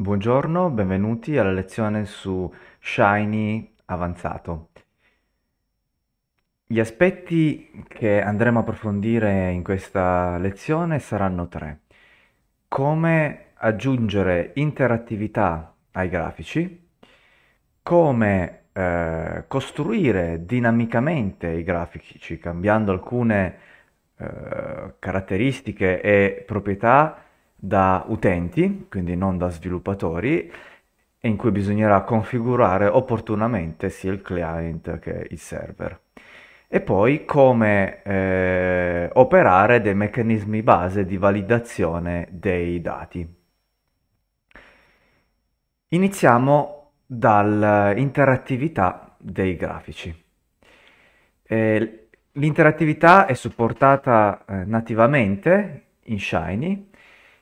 Buongiorno, benvenuti alla lezione su Shiny avanzato. Gli aspetti che andremo a approfondire in questa lezione saranno tre. Come aggiungere interattività ai grafici, come eh, costruire dinamicamente i grafici cambiando alcune eh, caratteristiche e proprietà da utenti, quindi non da sviluppatori, e in cui bisognerà configurare opportunamente sia il client che il server. E poi come eh, operare dei meccanismi base di validazione dei dati. Iniziamo dall'interattività dei grafici. Eh, l'interattività è supportata eh, nativamente in Shiny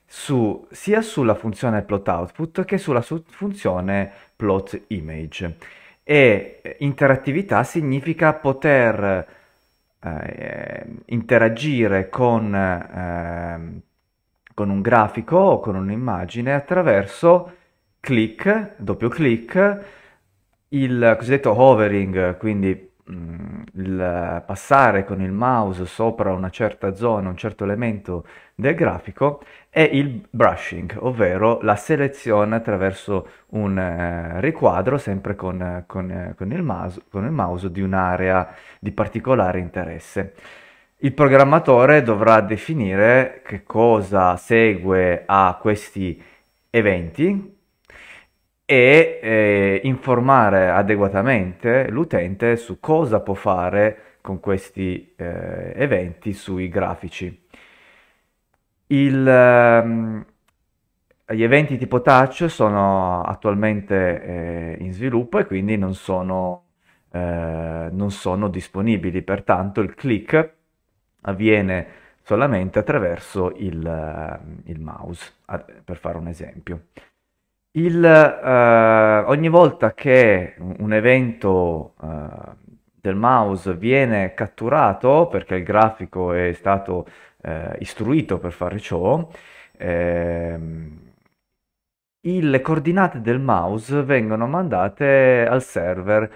su, sia sulla funzione plot output che sulla su funzione plot image. E eh, interattività significa poter eh, interagire con, eh, con un grafico o con un'immagine attraverso click, doppio click, il cosiddetto hovering, quindi il passare con il mouse sopra una certa zona, un certo elemento del grafico è il brushing, ovvero la selezione attraverso un eh, riquadro sempre con, con, eh, con, il mouse, con il mouse di un'area di particolare interesse. Il programmatore dovrà definire che cosa segue a questi eventi, e eh, informare adeguatamente l'utente su cosa può fare con questi eh, eventi sui grafici. Il, ehm, gli eventi tipo touch sono attualmente eh, in sviluppo e quindi non sono, eh, non sono disponibili, pertanto il click avviene solamente attraverso il, il mouse, per fare un esempio. Il, eh, ogni volta che un evento eh, del mouse viene catturato, perché il grafico è stato eh, istruito per fare ciò, ehm, il, le coordinate del mouse vengono mandate al server,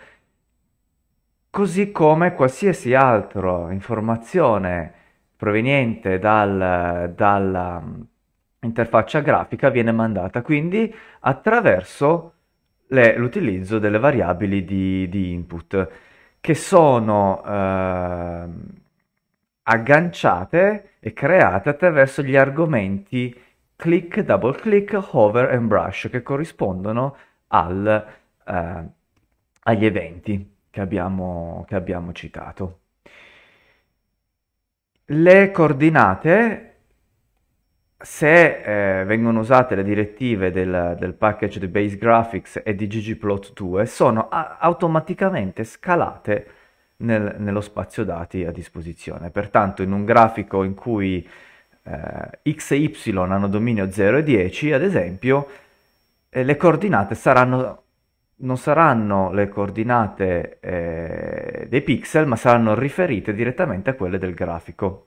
così come qualsiasi altra informazione proveniente dal, dalla interfaccia grafica viene mandata quindi attraverso l'utilizzo delle variabili di, di input che sono eh, agganciate e create attraverso gli argomenti click, double click, hover e brush che corrispondono al, eh, agli eventi che abbiamo, che abbiamo citato. Le coordinate se eh, vengono usate le direttive del, del, package di Base Graphics e di ggplot2, sono a- automaticamente scalate nel, nello spazio dati a disposizione. Pertanto in un grafico in cui eh, x e y hanno dominio 0 e 10, ad esempio, eh, le coordinate saranno, non saranno le coordinate eh, dei pixel, ma saranno riferite direttamente a quelle del grafico.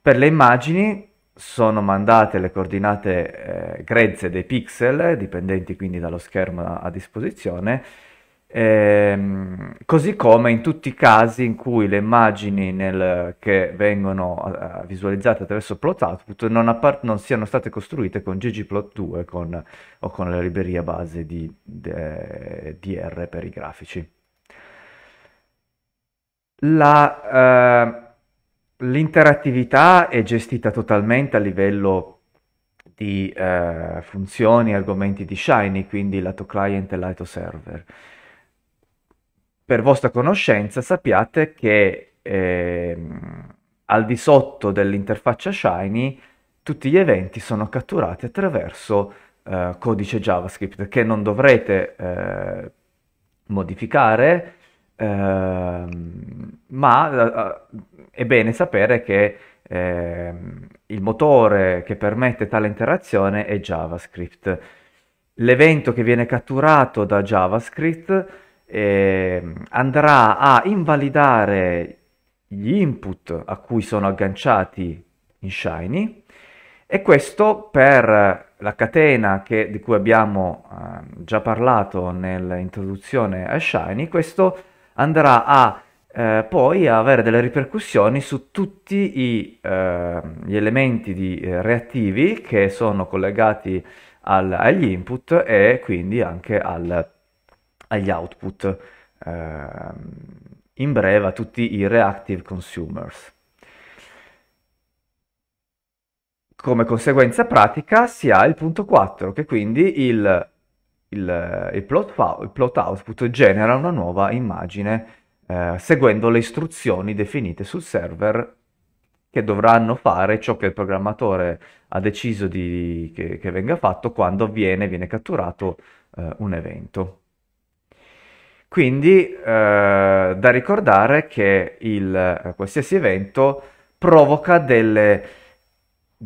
Per le immagini sono mandate le coordinate eh, grezze dei pixel, dipendenti quindi dallo schermo a disposizione, ehm, così come in tutti i casi in cui le immagini nel, che vengono eh, visualizzate attraverso plot output non, non, siano state costruite con ggplot2 con, o con la libreria base di, DR per i grafici. La, eh, L'interattività è gestita totalmente a livello di eh, funzioni, argomenti di Shiny, quindi lato client e lato server. Per vostra conoscenza sappiate che eh, al di sotto dell'interfaccia Shiny tutti gli eventi sono catturati attraverso eh, codice JavaScript che non dovrete eh, modificare, Ehm, ma eh, eh, è bene sapere che ehm, il motore che permette tale interazione è JavaScript. L'evento che viene catturato da JavaScript eh, andrà a invalidare gli input a cui sono agganciati in Shiny e questo per la catena che, di cui abbiamo eh, già parlato nell'introduzione a Shiny, questo andrà a eh, poi a avere delle ripercussioni su tutti i, eh, gli elementi di, eh, reattivi che sono collegati al, agli input e quindi anche al, agli output, ehm, in breve a tutti i reactive consumers. Come conseguenza pratica si ha il punto 4 che quindi il il, il, plot, il plot output genera una nuova immagine eh, seguendo le istruzioni definite sul server che dovranno fare ciò che il programmatore ha deciso di, che, che, venga fatto quando avviene, viene catturato eh, un evento. Quindi eh, da ricordare che il, eh, qualsiasi evento provoca delle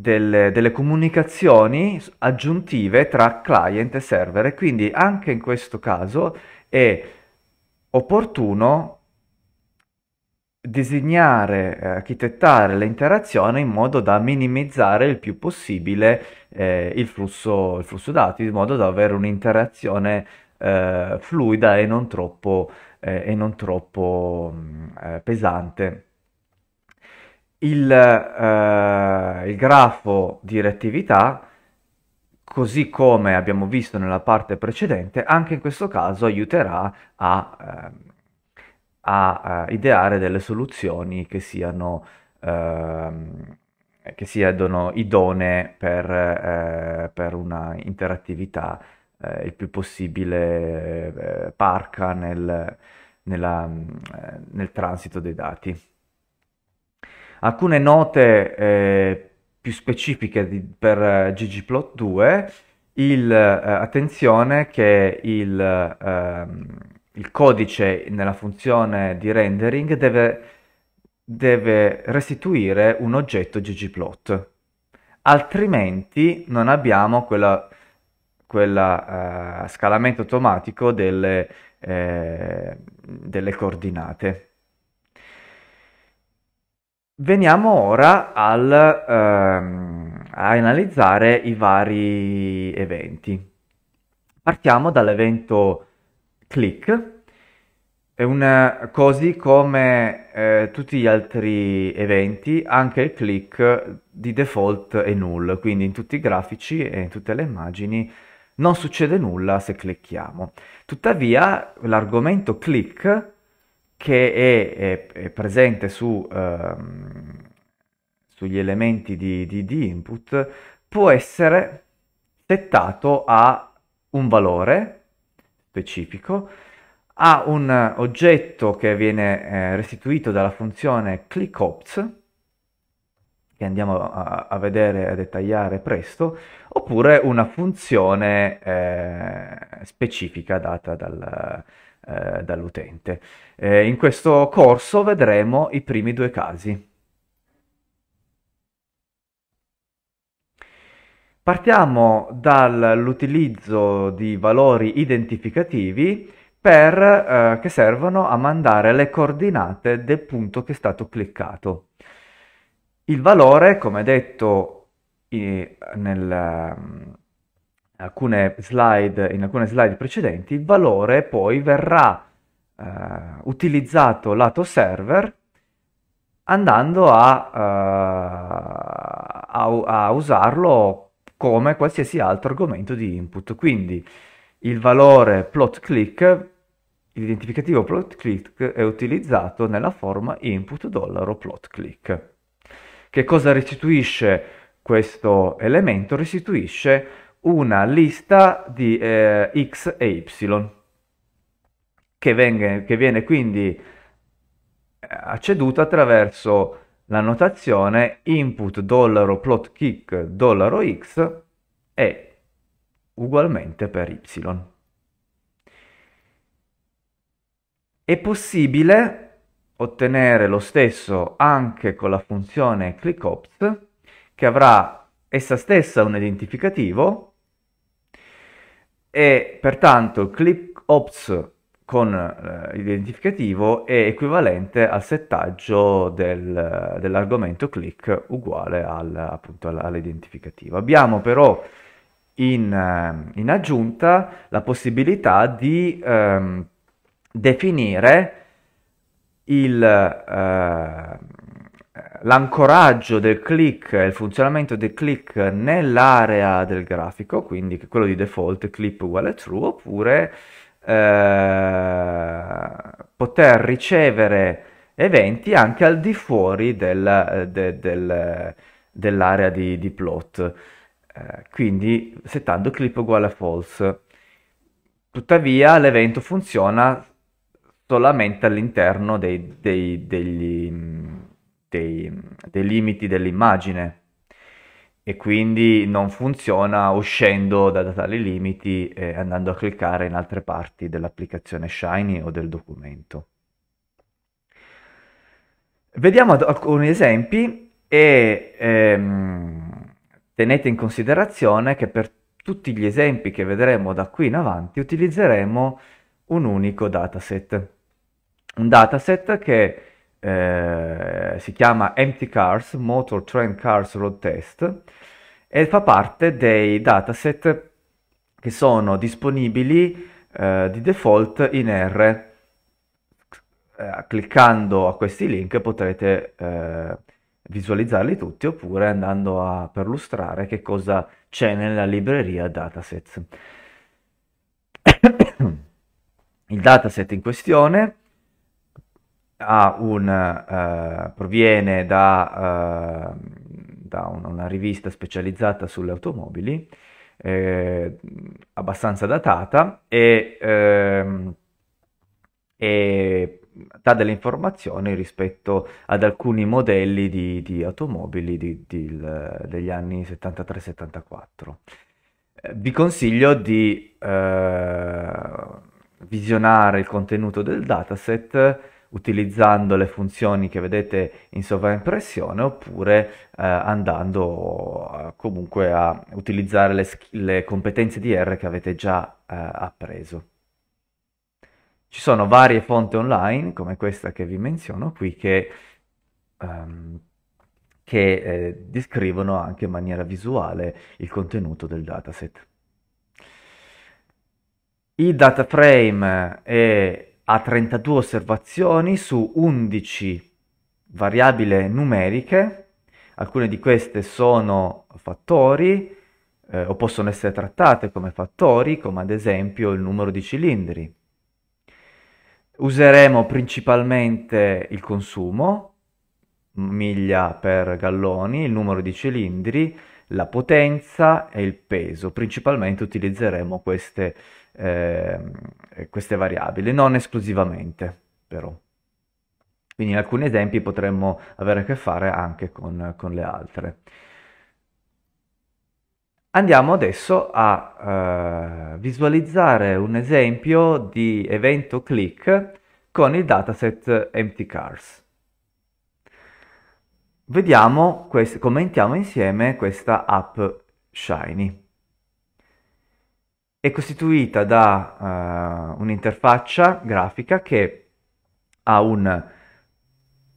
delle, delle, comunicazioni aggiuntive tra client e server e quindi anche in questo caso è opportuno disegnare, eh, architettare l'interazione in modo da minimizzare il più possibile eh, il, flusso, il, flusso, dati, in modo da avere un'interazione eh, fluida e non troppo, eh, e non troppo mm, eh, pesante il, eh, il grafo di reattività, così come abbiamo visto nella parte precedente, anche in questo caso aiuterà a, ehm, eh, a ideare delle soluzioni che siano ehm, che siano idonee per, eh, per una interattività eh, il più possibile eh, parca nel, nella, mm, eh, nel transito dei dati alcune note eh, più specifiche di, per eh, ggplot2, il, eh, attenzione che il, eh, il, codice nella funzione di rendering deve, deve restituire un oggetto ggplot, altrimenti non abbiamo quella quel uh, eh, scalamento automatico delle, eh, delle coordinate. Veniamo ora al, ehm, a analizzare i vari eventi. Partiamo dall'evento click. È un, così come eh, tutti gli altri eventi, anche il click di default è null, quindi in tutti i grafici e in tutte le immagini non succede nulla se clicchiamo. Tuttavia l'argomento click che è, è, è presente su, ehm, sugli elementi di, di, di input può essere settato a un valore specifico, a un oggetto che viene eh, restituito dalla funzione clickOps, che andiamo a, a, vedere, a dettagliare presto, oppure una funzione eh, specifica data dal, eh, dall'utente. Eh, in questo corso vedremo i primi due casi. Partiamo dall'utilizzo di valori identificativi per, eh, che servono a mandare le coordinate del punto che è stato cliccato. Il valore, come detto eh, nel, ehm, alcune slide, in alcune slide precedenti, il valore poi verrà eh, utilizzato lato server andando a, eh, a, a, usarlo come qualsiasi altro argomento di input. Quindi il valore plot click, l'identificativo plot click è utilizzato nella forma input dollaro plot click. Che cosa restituisce questo elemento? Restituisce una lista di eh, x e y che viene, che viene quindi eh, acceduto attraverso la notazione input dollaro plot kick dollaro x e ugualmente per y. È possibile ottenere lo stesso anche con la funzione clickOps che avrà essa stessa un identificativo e pertanto clickOps con eh, identificativo è equivalente al settaggio del, dell'argomento click uguale al, appunto all'identificativo. Abbiamo però in, eh, in, aggiunta la possibilità di ehm, definire il, eh, l'ancoraggio del click, il funzionamento del click nell'area del grafico, quindi quello di default clip uguale true, oppure eh, poter ricevere eventi anche al di fuori del, eh, de, del, eh, dell'area di, di plot, eh, quindi settando clip uguale a false. Tuttavia l'evento funziona solamente all'interno dei, dei, degli, mm, dei, dei limiti dell'immagine e quindi non funziona uscendo da tali limiti e andando a cliccare in altre parti dell'applicazione Shiny o del documento. Vediamo alcuni esempi e ehm, tenete in considerazione che per tutti gli esempi che vedremo da qui in avanti utilizzeremo un unico dataset. Un dataset che eh, si chiama Empty Cars, Motor Trend Cars Road Test, e fa parte dei dataset che sono disponibili eh, di default in R. Eh, cliccando a questi link potrete eh, visualizzarli tutti oppure andando a perlustrare che cosa c'è nella libreria datasets. Il dataset in questione un, uh, proviene da, uh, da un, una rivista specializzata sulle automobili, eh, abbastanza datata, e, ehm, e, dà delle informazioni rispetto ad alcuni modelli di, di automobili di, di, degli anni 73-74. Eh, vi consiglio di eh, visionare il contenuto del dataset utilizzando le funzioni che vedete in sovraimpressione oppure eh, andando eh, comunque a utilizzare le, le, competenze di R che avete già eh, appreso. Ci sono varie fonti online come questa che vi menziono qui che, ehm, che eh, descrivono anche in maniera visuale il contenuto del dataset. I data frame e ha 32 osservazioni su 11 variabili numeriche, alcune di queste sono fattori eh, o possono essere trattate come fattori, come ad esempio il numero di cilindri. Useremo principalmente il consumo, miglia per galloni, il numero di cilindri, la potenza e il peso. Principalmente utilizzeremo queste eh, queste variabili, non esclusivamente però. Quindi in alcuni esempi potremmo avere a che fare anche con, con le altre. Andiamo adesso a eh, visualizzare un esempio di evento click con il dataset empty cars. Vediamo, commentiamo insieme questa app Shiny è costituita da uh, un'interfaccia grafica che ha un,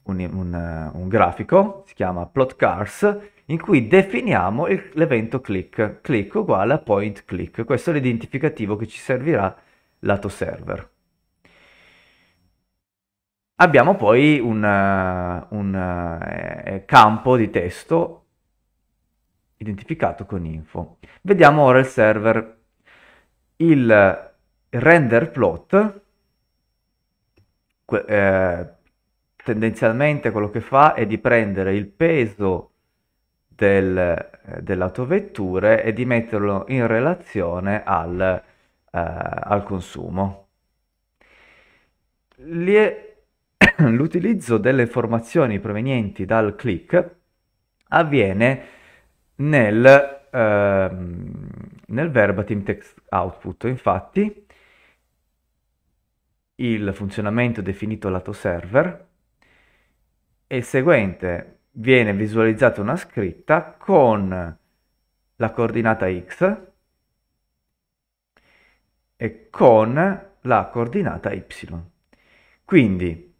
un, un, eh, un, grafico, si chiama plot cars, in cui definiamo il, l'evento click, click uguale a point click, questo è l'identificativo che ci servirà lato server. Abbiamo poi un, eh, eh campo di testo identificato con info. Vediamo ora il server il render plot eh, tendenzialmente quello che fa è di prendere il peso del, eh, dell'autovetture e di metterlo in relazione al, eh, al consumo. L'utilizzo delle informazioni provenienti dal click avviene nel ehm, nel verbatim text output, infatti, il funzionamento definito lato server è il seguente viene visualizzata una scritta con la coordinata x e con la coordinata y. Quindi,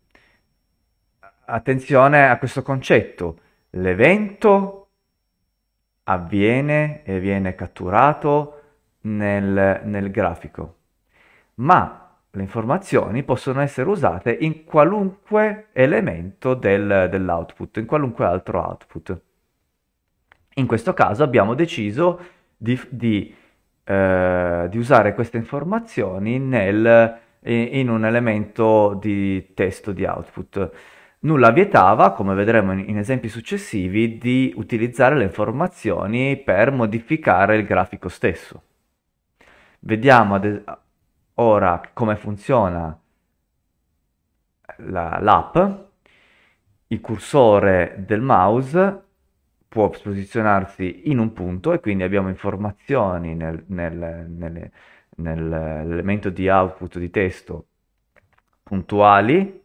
attenzione a questo concetto, l'evento avviene e viene catturato nel, nel grafico, ma le informazioni possono essere usate in qualunque elemento del, dell'output, in qualunque altro output. In questo caso abbiamo deciso di, di, eh, di usare queste informazioni nel, in un elemento di testo di output nulla vietava, come vedremo in, in esempi successivi, di utilizzare le informazioni per modificare il grafico stesso. Vediamo ora come funziona l'app. La, il cursore del mouse può posizionarsi in un punto e quindi abbiamo informazioni nel, nel, nell'elemento di output di testo puntuali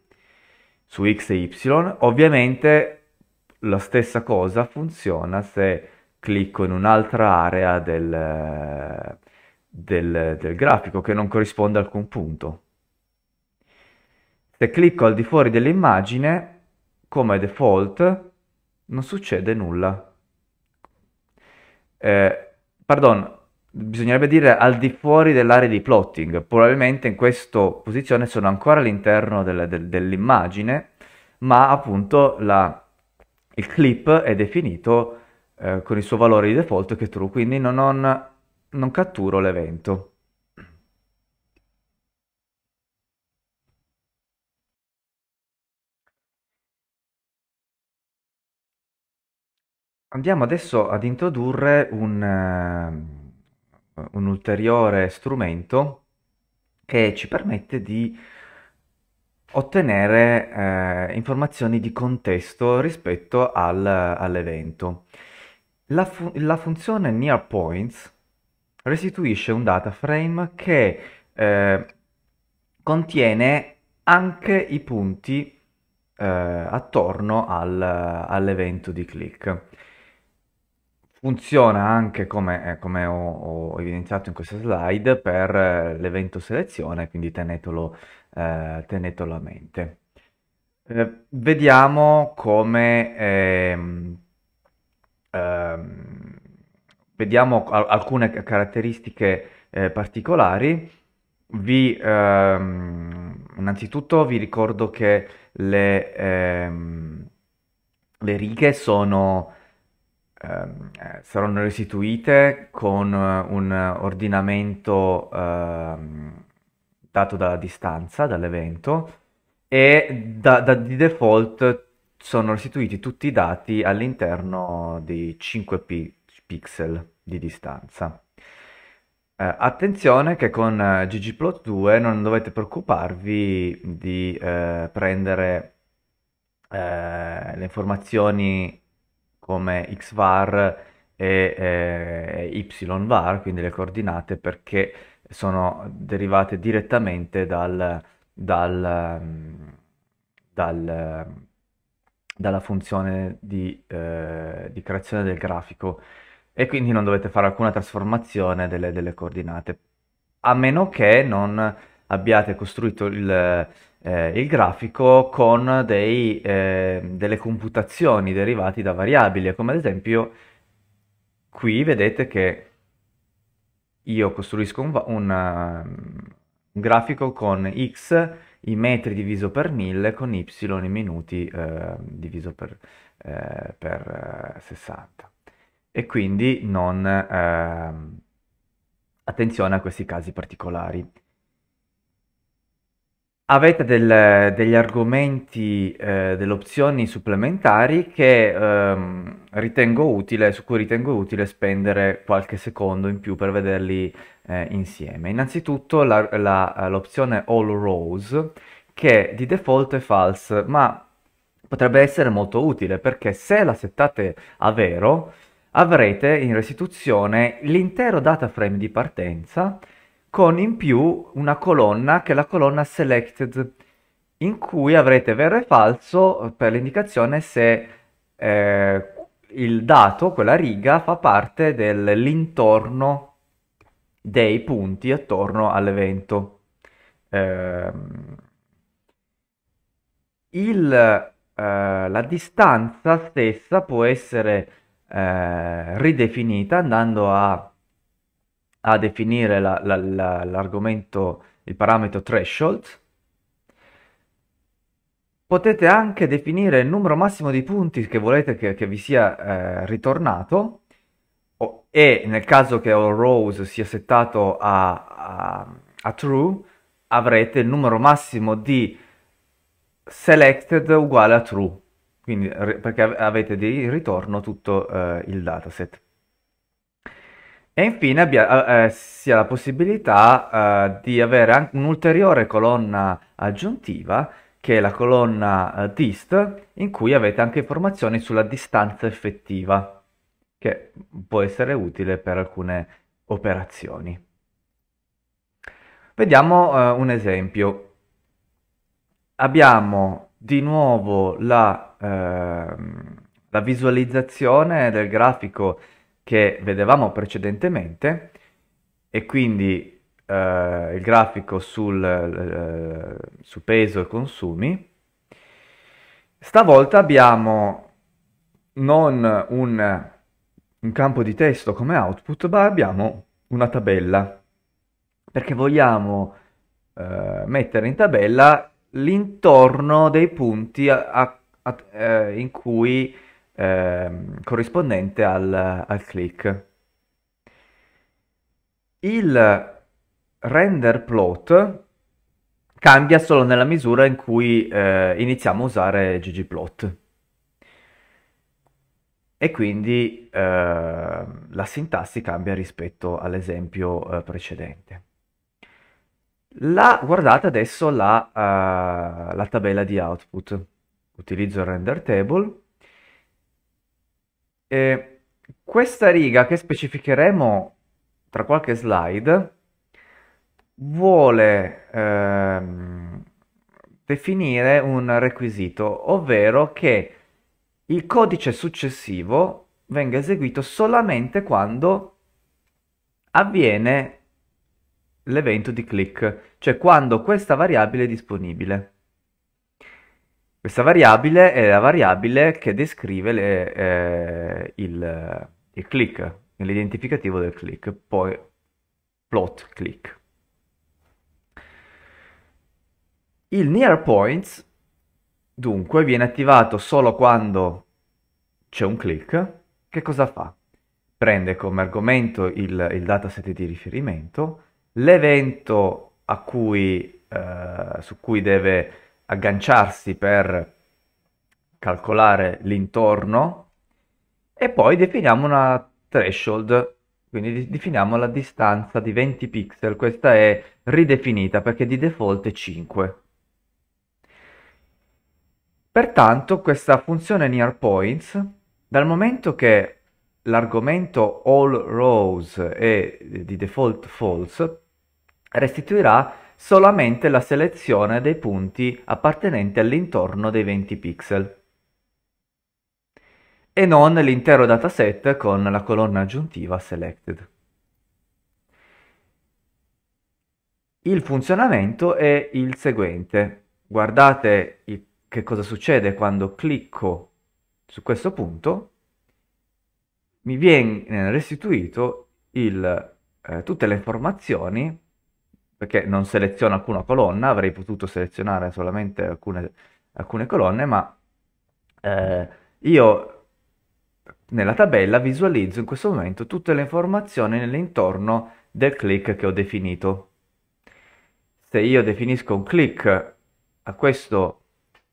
su x e y. Ovviamente la stessa cosa funziona se clicco in un'altra area del, del, del grafico che non corrisponde a alcun punto. Se clicco al di fuori dell'immagine, come default, non succede nulla. Eh, pardon, bisognerebbe dire al di fuori dell'area di plotting, probabilmente in questa posizione sono ancora all'interno del, del, dell'immagine, ma appunto la, il clip è definito eh, con il suo valore di default che è true, quindi non, non, non catturo l'evento. Andiamo adesso ad introdurre un... Eh un ulteriore strumento che ci permette di ottenere eh, informazioni di contesto rispetto al, all'evento. La, fu- la, funzione near points restituisce un data frame che eh, contiene anche i punti eh, attorno al, all'evento di click. Funziona anche come, eh, come ho, ho, evidenziato in questa slide per eh, l'evento selezione, quindi tenetelo, eh, tenetelo a mente. Eh, vediamo come ehm, ehm, vediamo al alcune caratteristiche particolari. Vi, ehm, innanzitutto vi ricordo che le, ehm, le righe sono Ehm, eh, saranno restituite con eh, un ordinamento eh, dato dalla distanza, dall'evento, e da, da, di default sono restituiti tutti i dati all'interno di 5 pi- pixel di distanza. Eh, attenzione che con eh, ggplot2 non dovete preoccuparvi di eh, prendere eh, le informazioni come xvar e eh, yvar, quindi le coordinate, perché sono derivate direttamente dal, dal, dal, dalla funzione di, eh, di, creazione del grafico e quindi non dovete fare alcuna trasformazione delle, delle coordinate, a meno che non abbiate costruito il eh, il grafico con dei, eh, delle computazioni derivate da variabili, come ad esempio qui vedete che io costruisco un, una, un um, grafico con x i metri diviso per 1000 con y i minuti eh, diviso per, eh, per, 60 eh, e quindi non eh, attenzione a questi casi particolari Avete del- degli argomenti, ehm, delle opzioni supplementari che, ehm, ritengo utile su cui ritengo utile spendere qualche secondo in più per vederli, ehm, insieme. Innanzitutto la la l'opzione All Rows che di default è false, ma potrebbe essere molto utile perché se la settate a vero avrete in restituzione l'intero data frame di partenza con in più una colonna che è la colonna selected in cui avrete vero e falso per l'indicazione se eh, il dato, quella riga, fa parte dell'intorno dei punti attorno all'evento. Eh, il, eh, la distanza stessa può essere eh, ridefinita andando a a definire la, la, la, l'argomento, il parametro threshold, potete anche definire il numero massimo di punti che volete che, che vi sia eh, ritornato o, e nel caso che all rows sia settato a, a, a true avrete il numero massimo di selected uguale a true, quindi perché avete di ritorno tutto eh, il dataset. E infine abbia, eh, eh si ha la possibilità eh, di avere un'ulteriore colonna aggiuntiva che è la colonna eh, dist in cui avete anche informazioni sulla distanza effettiva che può essere utile per alcune operazioni. Vediamo eh, un esempio. Abbiamo di nuovo la, ehm, la visualizzazione del grafico che vedevamo precedentemente e quindi eh, il grafico sul, eh, su peso e consumi. Stavolta abbiamo non un, un campo di testo come output, ma abbiamo una tabella perché vogliamo eh, mettere in tabella l'intorno dei punti a, a, a, eh, in cui Ehm, corrispondente al, al click. Il render plot cambia solo nella misura in cui eh, iniziamo a usare ggplot. E quindi eh, la sintassi cambia rispetto all'esempio eh, precedente. La, guardate adesso la, uh, la tabella di output. Utilizzo il render table e questa riga che specificheremo tra qualche slide vuole ehm, definire un requisito, ovvero che il codice successivo venga eseguito solamente quando avviene l'evento di click, cioè quando questa variabile è disponibile. Questa variabile è la variabile che descrive le, eh, il, il click, l'identificativo del click, poi plot click. Il near points dunque viene attivato solo quando c'è un click. Che cosa fa? Prende come argomento il, il dataset di riferimento, l'evento eh, su cui deve agganciarsi per calcolare l'intorno e poi definiamo una threshold, quindi definiamo la distanza di 20 pixel, questa è ridefinita perché di default è 5. Pertanto questa funzione near points, dal momento che l'argomento all rows è di default false, restituirà solamente la selezione dei punti appartenenti all'intorno dei 20 pixel e non l'intero dataset con la colonna aggiuntiva selected. Il funzionamento è il seguente. Guardate il, che cosa succede quando clicco su questo punto. Mi viene restituito il, eh, tutte le informazioni perché non seleziono alcuna colonna, avrei potuto selezionare solamente alcune, alcune colonne, ma eh, io nella tabella visualizzo in questo momento tutte le informazioni nell'intorno del click che ho definito. Se io definisco un click a questo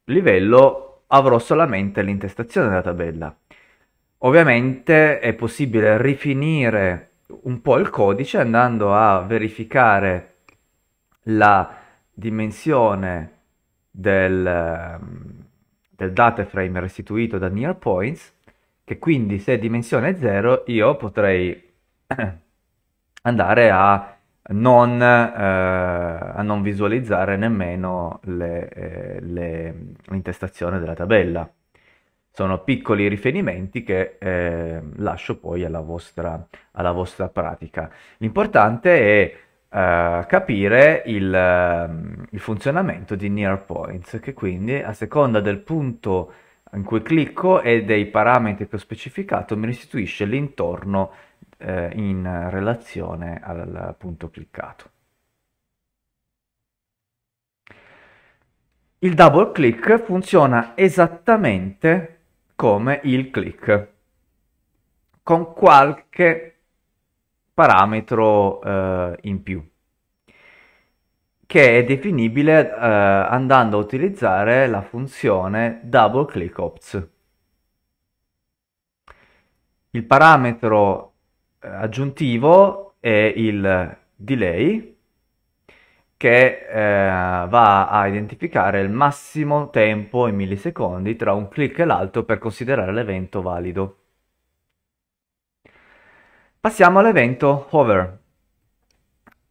livello avrò solamente l'intestazione della tabella. Ovviamente è possibile rifinire un po' il codice andando a verificare la dimensione del, ehm, del data frame restituito da near points, che quindi se dimensione è 0 io potrei andare a non, eh, a non visualizzare nemmeno le, eh, l'intestazione della tabella. Sono piccoli riferimenti che eh, lascio poi alla vostra, alla vostra pratica. L'importante è eh, capire il, ehm, il, funzionamento di near points, che quindi a seconda del punto in cui clicco e dei parametri che ho specificato mi restituisce l'intorno eh, in relazione al punto cliccato. Il double click funziona esattamente come il click, con qualche parametro eh, in più che è definibile eh, andando a utilizzare la funzione double click ops. Il parametro eh, aggiuntivo è il delay che eh, va a identificare il massimo tempo in millisecondi tra un click e l'altro per considerare l'evento valido. Passiamo all'evento hover.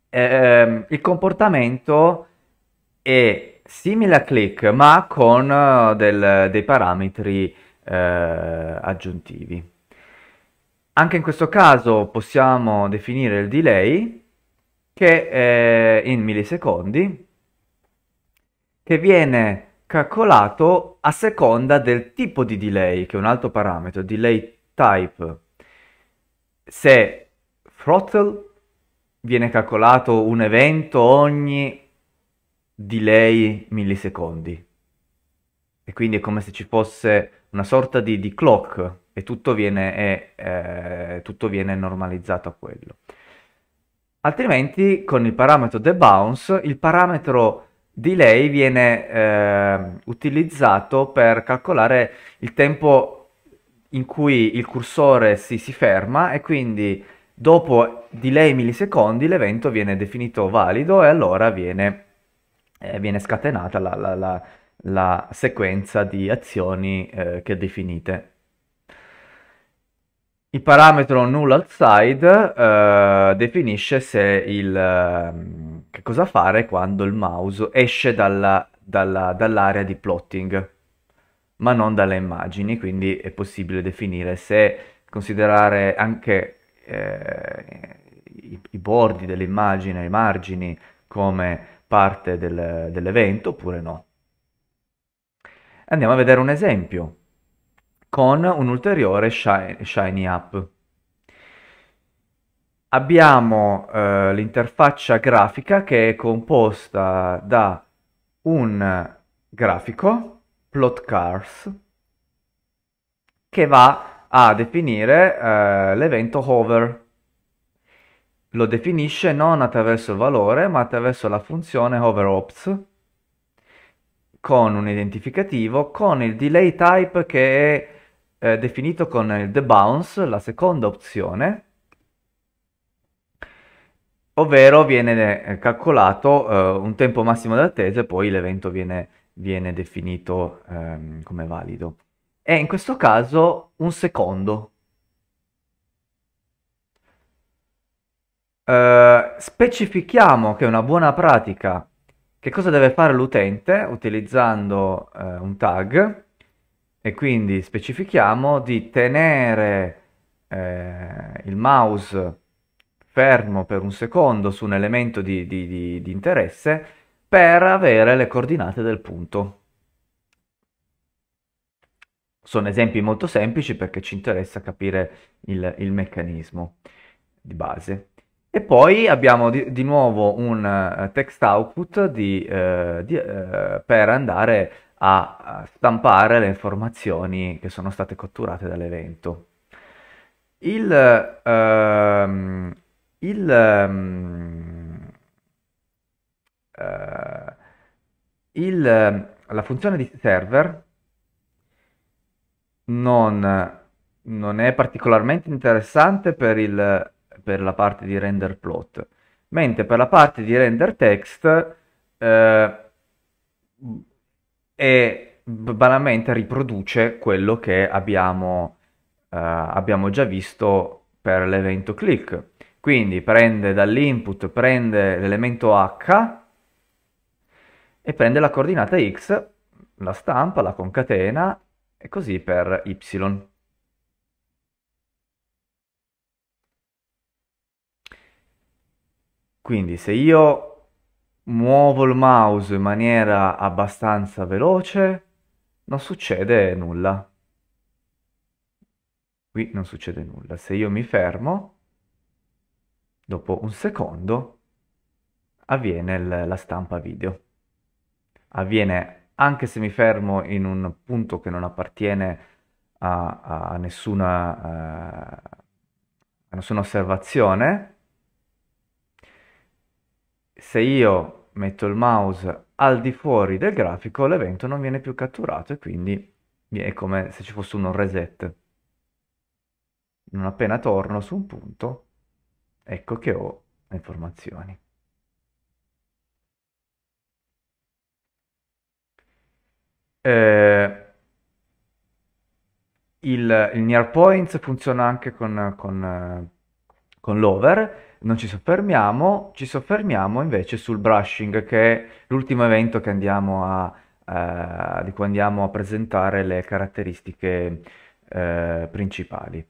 Eh, il comportamento è simile a click ma con eh, del, dei parametri eh, aggiuntivi. Anche in questo caso possiamo definire il delay che è eh, in millisecondi che viene calcolato a seconda del tipo di delay che è un altro parametro, delay type se throttle viene calcolato un evento ogni delay millisecondi. E quindi è come se ci fosse una sorta di, di clock e tutto viene, è, eh, tutto viene normalizzato a quello. Altrimenti con il parametro debounce il parametro delay viene eh, utilizzato per calcolare il tempo in cui il cursore si, si ferma e quindi dopo di delay millisecondi l'evento viene definito valido e allora viene, eh, viene scatenata la, la, la, la, sequenza di azioni eh, che definite. Il parametro null outside eh, definisce se il, ehm, cosa fare quando il mouse esce dalla, dalla, dall'area di plotting ma non dalle immagini, quindi è possibile definire se considerare anche eh, i, i, bordi dell'immagine, i margini come parte del, dell'evento oppure no. Andiamo a vedere un esempio con un ulteriore shiny, shiny app. Abbiamo eh, l'interfaccia grafica che è composta da un grafico plot cars che va a definire eh, l'evento hover. Lo definisce non attraverso il valore ma attraverso la funzione ops con un identificativo con il delay type che è eh, definito con il the bounce, la seconda opzione ovvero viene eh, calcolato eh, un tempo massimo d'attesa e poi l'evento viene viene definito ehm, come valido. È in questo caso un secondo. Eh, specifichiamo che una buona pratica, che cosa deve fare l'utente utilizzando eh, un tag e quindi specifichiamo di tenere eh, il mouse fermo per un secondo su un elemento di, di, di, di interesse per avere le coordinate del punto. Sono esempi molto semplici perché ci interessa capire il, il meccanismo di base. E poi abbiamo di, di nuovo un eh, text output di, eh, di, eh, per andare a stampare le informazioni che sono state catturate dall'evento. Il, ehm, il, ehm, eh, il, la funzione di server non, non è particolarmente interessante per, il, per, la parte di render plot, mentre per la parte di render text eh, è banalmente riproduce quello che abbiamo, eh, abbiamo già visto per l'evento click. Quindi prende dall'input, prende l'elemento h e prende la coordinata x, la stampa, la concatena e così per y. Quindi se io muovo il mouse in maniera abbastanza veloce, non succede nulla. Qui non succede nulla. Se io mi fermo, dopo un secondo avviene la stampa video avviene anche se mi fermo in un punto che non appartiene a, a, nessuna, eh, a nessuna osservazione, se io metto il mouse al di fuori del grafico l'evento non viene più catturato e quindi è come se ci fosse un reset. Non appena torno su un punto, ecco che ho le informazioni. Eh, il, il, near points funziona anche con, con, eh, con l'over, non ci soffermiamo, ci soffermiamo invece sul brushing che è l'ultimo evento che andiamo a, eh, di cui andiamo a presentare le caratteristiche eh, principali.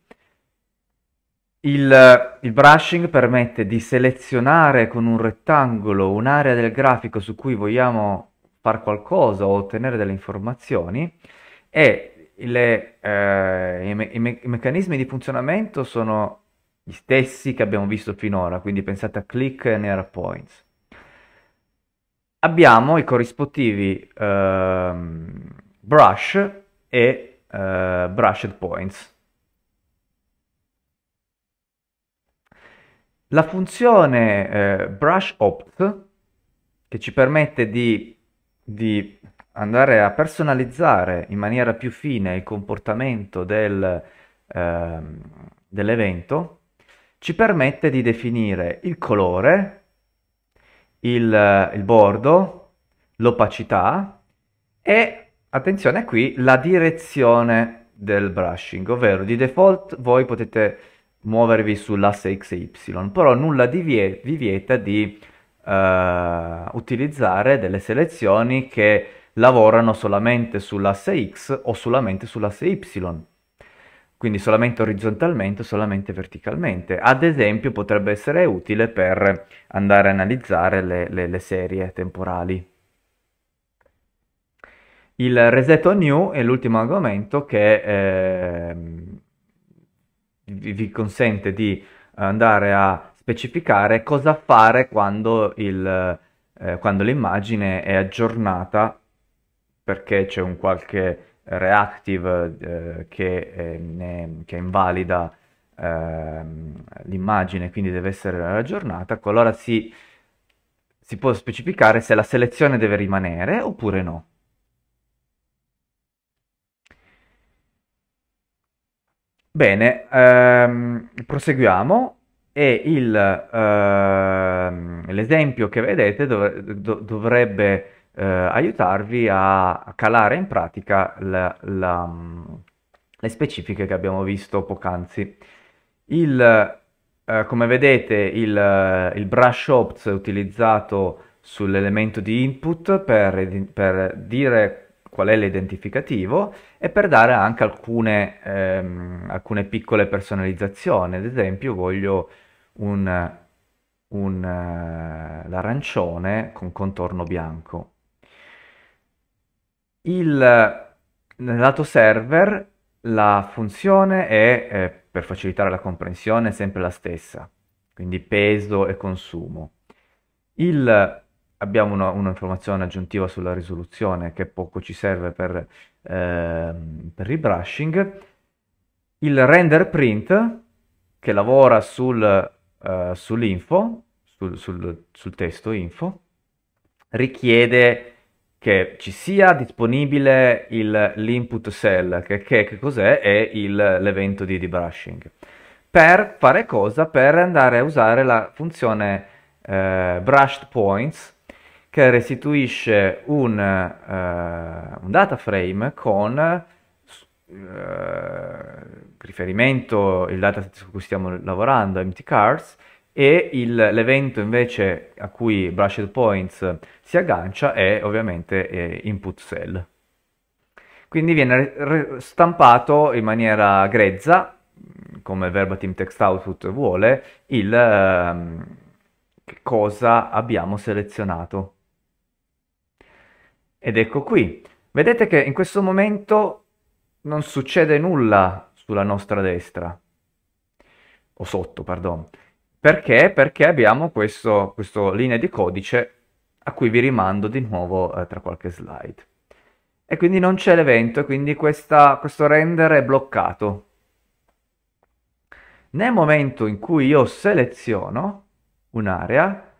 Il, il brushing permette di selezionare con un rettangolo un'area del grafico su cui vogliamo far qualcosa o ottenere delle informazioni e le, eh, i, me- i, meccanismi di funzionamento sono gli stessi che abbiamo visto finora, quindi pensate a click e near points abbiamo i corrispettivi eh, brush e eh, brushed points. La funzione eh, brush opt che ci permette di di andare a personalizzare in maniera più fine il comportamento del, eh, dell'evento, ci permette di definire il colore, il, il bordo, l'opacità e, attenzione qui, la direzione del brushing, ovvero di default voi potete muovervi sull'asse x e y, però nulla vi vieta di eh, utilizzare delle selezioni che lavorano solamente sull'asse X o solamente sull'asse Y, quindi solamente orizzontalmente o solamente verticalmente. Ad esempio potrebbe essere utile per andare a analizzare le, le, le serie temporali. Il reset on new è l'ultimo argomento che eh, vi consente di andare a specificare cosa fare quando, il, eh, quando l'immagine è aggiornata perché c'è un qualche reactive eh, che, eh, ne, che, invalida ehm, l'immagine, quindi deve essere aggiornata, allora si, si può specificare se la selezione deve rimanere oppure no. Bene, ehm, proseguiamo e il, uh, l'esempio che vedete dov- dovrebbe uh, aiutarvi a calare in pratica la, la, le specifiche che abbiamo visto poc'anzi. Il, uh, come vedete il, il brush ops è utilizzato sull'elemento di input per, per, dire qual è l'identificativo e per dare anche alcune, ehm, alcune piccole personalizzazioni. Ad esempio voglio un, un, eh, l'arancione con contorno bianco. Il, nel lato server la funzione è, eh, per facilitare la comprensione, sempre la stessa, quindi peso e consumo. Il, abbiamo una, un'informazione aggiuntiva sulla risoluzione che poco ci serve per, eh, per il brushing. Il render print che lavora sul eh, sull'info, sul, sul, sul testo info, richiede che ci sia disponibile l'input cell, che, che, che cos'è? È l'evento di debrushing. Per fare cosa? Per andare a usare la funzione eh, brushed points che restituisce un, eh, un data frame con eh, riferimento, il dataset su cui stiamo lavorando, MTCars, e il, l'evento invece a cui Brushed Points si aggancia è ovviamente eh, Input Cell. Quindi viene re- stampato in maniera grezza, come verbatim text output vuole, il eh, cosa abbiamo selezionato. Ed ecco qui. Vedete che in questo momento non succede nulla sulla nostra destra, o sotto, pardon. Perché? Perché abbiamo questo, questo linea di codice a cui vi rimando di nuovo eh, tra qualche slide. E quindi non c'è l'evento, e quindi questa, questo render è bloccato. Nel momento in cui io seleziono un'area,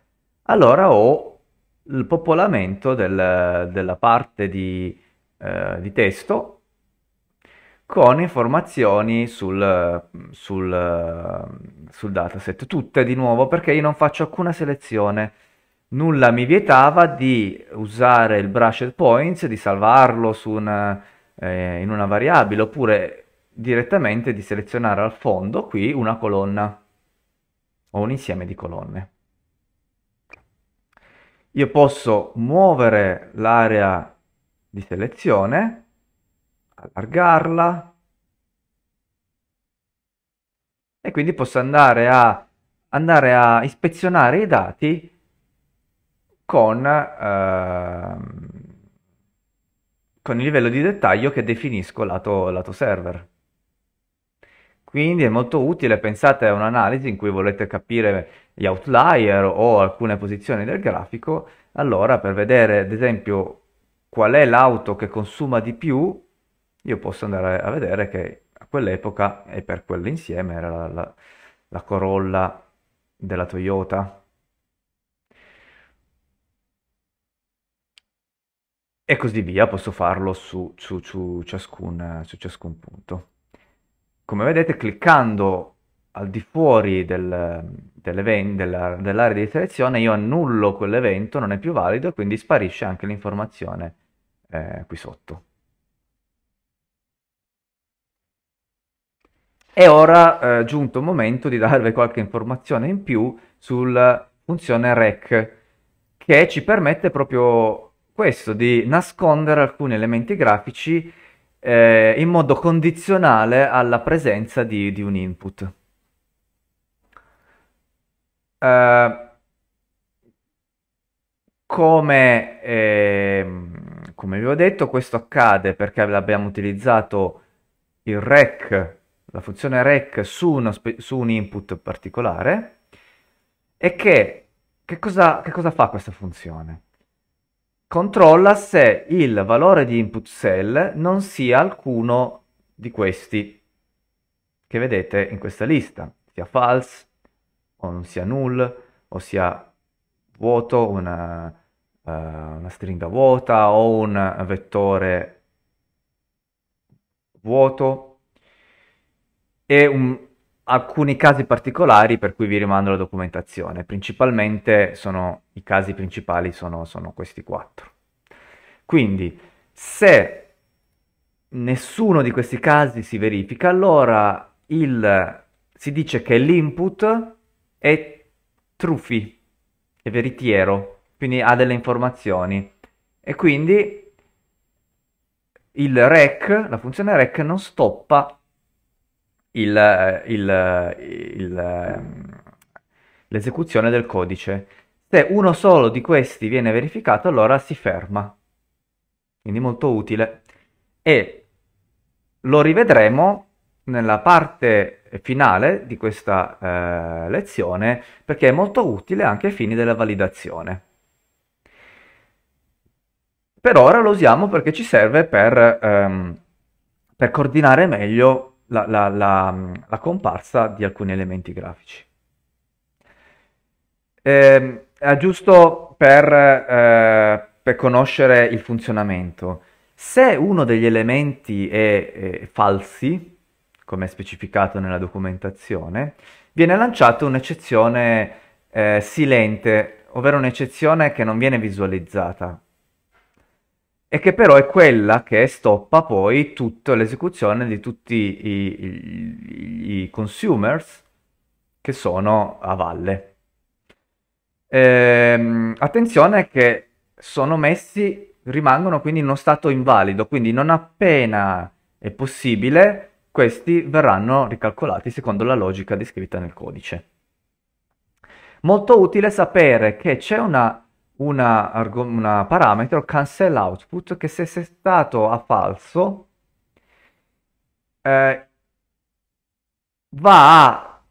allora ho il popolamento del, della parte di, eh, di testo con informazioni sul, sul, sul dataset, tutte di nuovo perché io non faccio alcuna selezione nulla mi vietava di usare il brushed points, di salvarlo una, eh, in una variabile, oppure direttamente di selezionare al fondo qui una colonna o un insieme di colonne. Io posso muovere l'area di selezione allargarla e quindi posso andare a, andare a ispezionare i dati con, ehm, con, il livello di dettaglio che definisco lato, lato server. Quindi è molto utile, pensate a un'analisi in cui volete capire gli outlier o alcune posizioni del grafico, allora per vedere ad esempio qual è l'auto che consuma di più io posso andare a vedere che a quell'epoca e per quell'insieme era la, la, la Corolla della Toyota. E così via, posso farlo su, su, su, ciascun, su ciascun punto. Come vedete, cliccando al di fuori del, dell'area dell di selezione, io annullo quell'evento, non è più valido e quindi sparisce anche l'informazione eh, qui sotto. è ora eh, giunto il momento di darvi qualche informazione in più sulla funzione rec che ci permette proprio questo di nascondere alcuni elementi grafici eh, in modo condizionale alla presenza di, di un input. Uh, come, eh, come vi ho detto, questo accade perché abbiamo utilizzato il rec la funzione rec su, spe- su un input particolare e che, che, cosa, che cosa fa questa funzione? Controlla se il valore di input cell non sia alcuno di questi che vedete in questa lista, sia false o non sia null o sia vuoto, una, uh, una stringa vuota o un vettore vuoto e un, alcuni casi particolari per cui vi rimando la documentazione. Principalmente sono, i casi principali sono, sono questi quattro. Quindi se nessuno di questi casi si verifica, allora il, si dice che l'input è truffi, è veritiero, quindi ha delle informazioni e quindi il rec, la funzione rec non stoppa il, il, il, ehm, l'esecuzione del codice. Se uno solo di questi viene verificato, allora si ferma. Quindi molto utile. E lo rivedremo nella parte finale di questa eh, lezione perché è molto utile anche ai fini della validazione. Per ora lo usiamo perché ci serve per, ehm, per coordinare meglio la, la, la, la comparsa di alcuni elementi grafici. Eh, giusto per, eh, per, conoscere il funzionamento, se uno degli elementi è, è falsi, come specificato nella documentazione, viene lanciata un'eccezione eh, silente, ovvero un'eccezione che non viene visualizzata, e che però è quella che stoppa poi tutta l'esecuzione di tutti i, i, i, consumers che sono a valle. Ehm, attenzione che sono messi, rimangono quindi in uno stato invalido, quindi non appena è possibile questi verranno ricalcolati secondo la logica descritta nel codice. Molto utile sapere che c'è una una, una parametro cancel output che se è stato a falso eh, va a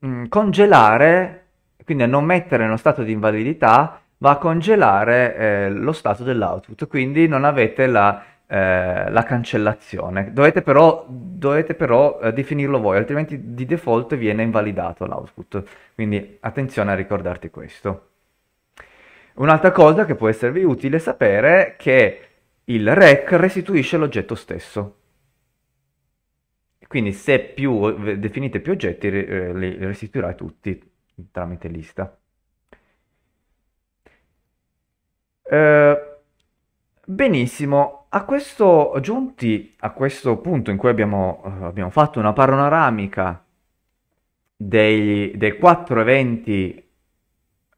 mh, mm, congelare, quindi a non mettere nello stato di invalidità, va a congelare eh, lo stato dell'output, quindi non avete la, eh, la cancellazione. Dovete però, dovete però eh, definirlo voi, altrimenti di default viene invalidato l'output. Quindi attenzione a ricordarti questo. Un'altra cosa che può esservi utile sapere è che il rec restituisce l'oggetto stesso. Quindi se più, eh, definite più oggetti, eh, li restituirà tutti tramite lista. Eh, benissimo, a questo, giunti a questo punto in cui abbiamo, abbiamo fatto una panoramica dei, dei quattro eventi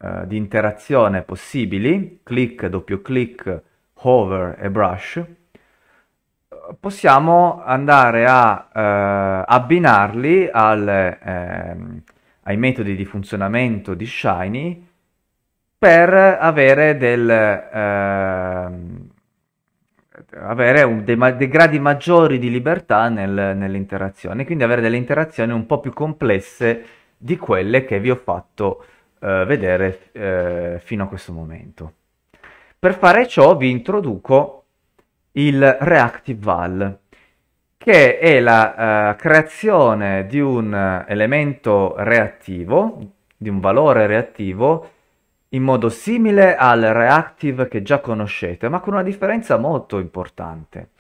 eh, di interazione possibili, click, doppio click, hover e brush, possiamo andare a eh, abbinarli al, ehm, ai metodi di funzionamento di Shiny per avere, del, ehm, avere un, dei, dei, gradi maggiori di libertà nel, nell'interazione, quindi avere delle interazioni un po' più complesse di quelle che vi ho fatto vedere eh, vedere eh, fino a questo momento. Per fare ciò vi introduco il Reactive Val, che è la eh, creazione di un elemento reattivo, di un valore reattivo, in modo simile al reactive che già conoscete, ma con una differenza molto importante,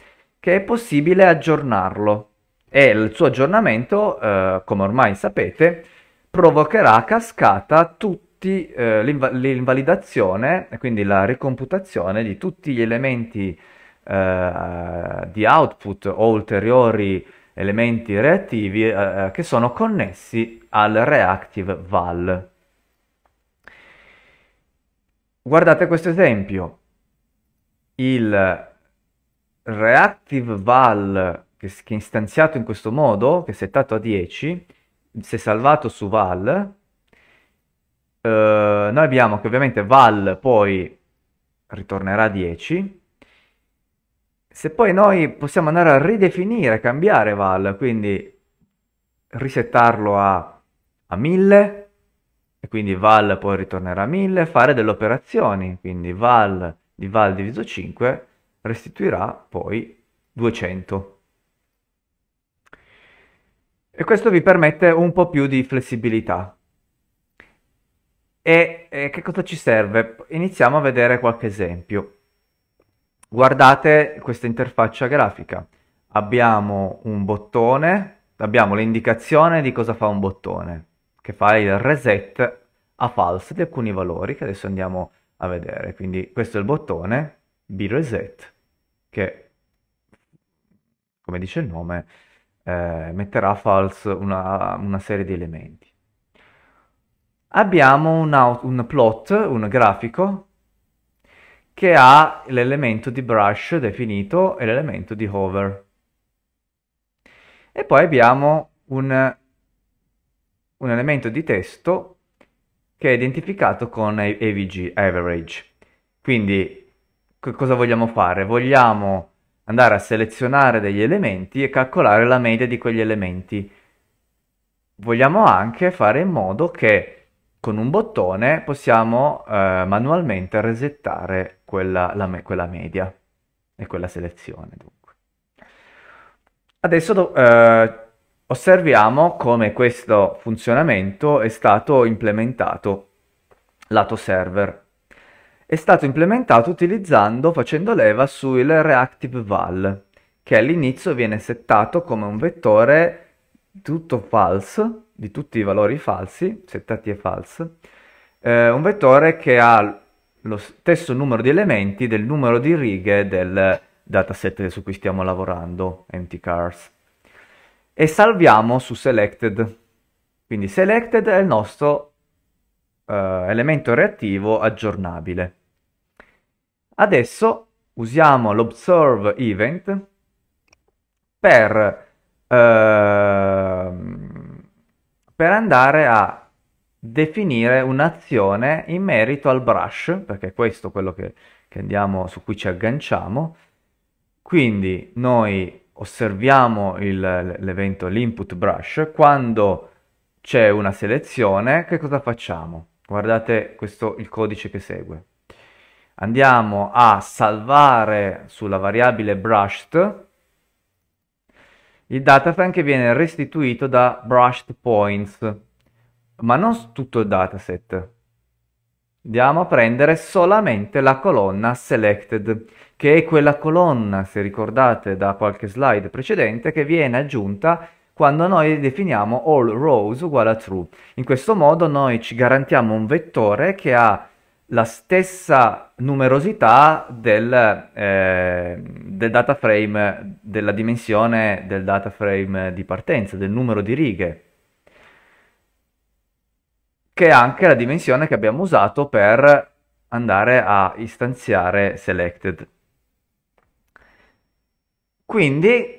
che è possibile aggiornarlo e il suo aggiornamento, eh, come ormai sapete, provocherà a cascata tutti, eh, l'inv- l'invalidazione e quindi la ricomputazione di tutti gli elementi eh, di output o ulteriori elementi reattivi eh, eh che sono connessi al reactive val. Guardate questo esempio. Il reactive val che, che è istanziato in questo modo, che è settato a 10, si è salvato su Val. Eh, noi abbiamo che ovviamente Val poi ritornerà a 10. Se poi noi possiamo andare a ridefinire, cambiare Val, quindi risettarlo a, a 1000 e quindi Val poi ritornerà a 1000, fare delle operazioni, quindi Val di Val diviso 5 restituirà poi 200 e questo vi permette un po' più di flessibilità. E eh, che cosa ci serve? Iniziamo a vedere qualche esempio. Guardate questa interfaccia grafica. Abbiamo un bottone, abbiamo l'indicazione di cosa fa un bottone, che fa il reset a false di alcuni valori che adesso andiamo a vedere. Quindi questo è il bottone B reset che come dice il nome eh, metterà false una, una, serie di elementi. Abbiamo un, out, un plot, un grafico, che ha l'elemento di brush definito e l'elemento di hover. E poi abbiamo un, un elemento di testo che è identificato con AVG, average. Quindi cosa vogliamo fare? Vogliamo andare a selezionare degli elementi e calcolare la media di quegli elementi. Vogliamo anche fare in modo che con un bottone possiamo eh, manualmente resettare quella, me quella, media e quella selezione. Dunque. Adesso eh, osserviamo come questo funzionamento è stato implementato lato server è stato implementato utilizzando facendo leva sul reactive val, che all'inizio viene settato come un vettore tutto false, di tutti i valori falsi, settati e false, eh, un vettore che ha lo stesso numero di elementi del numero di righe del dataset su cui stiamo lavorando, empty cars. E salviamo su selected. Quindi selected è il nostro eh, elemento reattivo aggiornabile. Adesso usiamo l'observe event per, ehm, per andare a definire un'azione in merito al brush, perché è questo quello che, che andiamo, su cui ci agganciamo. Quindi noi osserviamo l'evento l'input brush, quando c'è una selezione che cosa facciamo? Guardate questo, il codice che segue andiamo a salvare sulla variabile brushed il dataset che viene restituito da brushed points, ma non tutto il dataset. Andiamo a prendere solamente la colonna selected, che è quella colonna, se ricordate da qualche slide precedente, che viene aggiunta quando noi definiamo all rows uguale a true. In questo modo noi ci garantiamo un vettore che ha la stessa numerosità del, eh, del data frame, della dimensione del data frame di partenza, del numero di righe, che è anche la dimensione che abbiamo usato per andare a istanziare selected. Quindi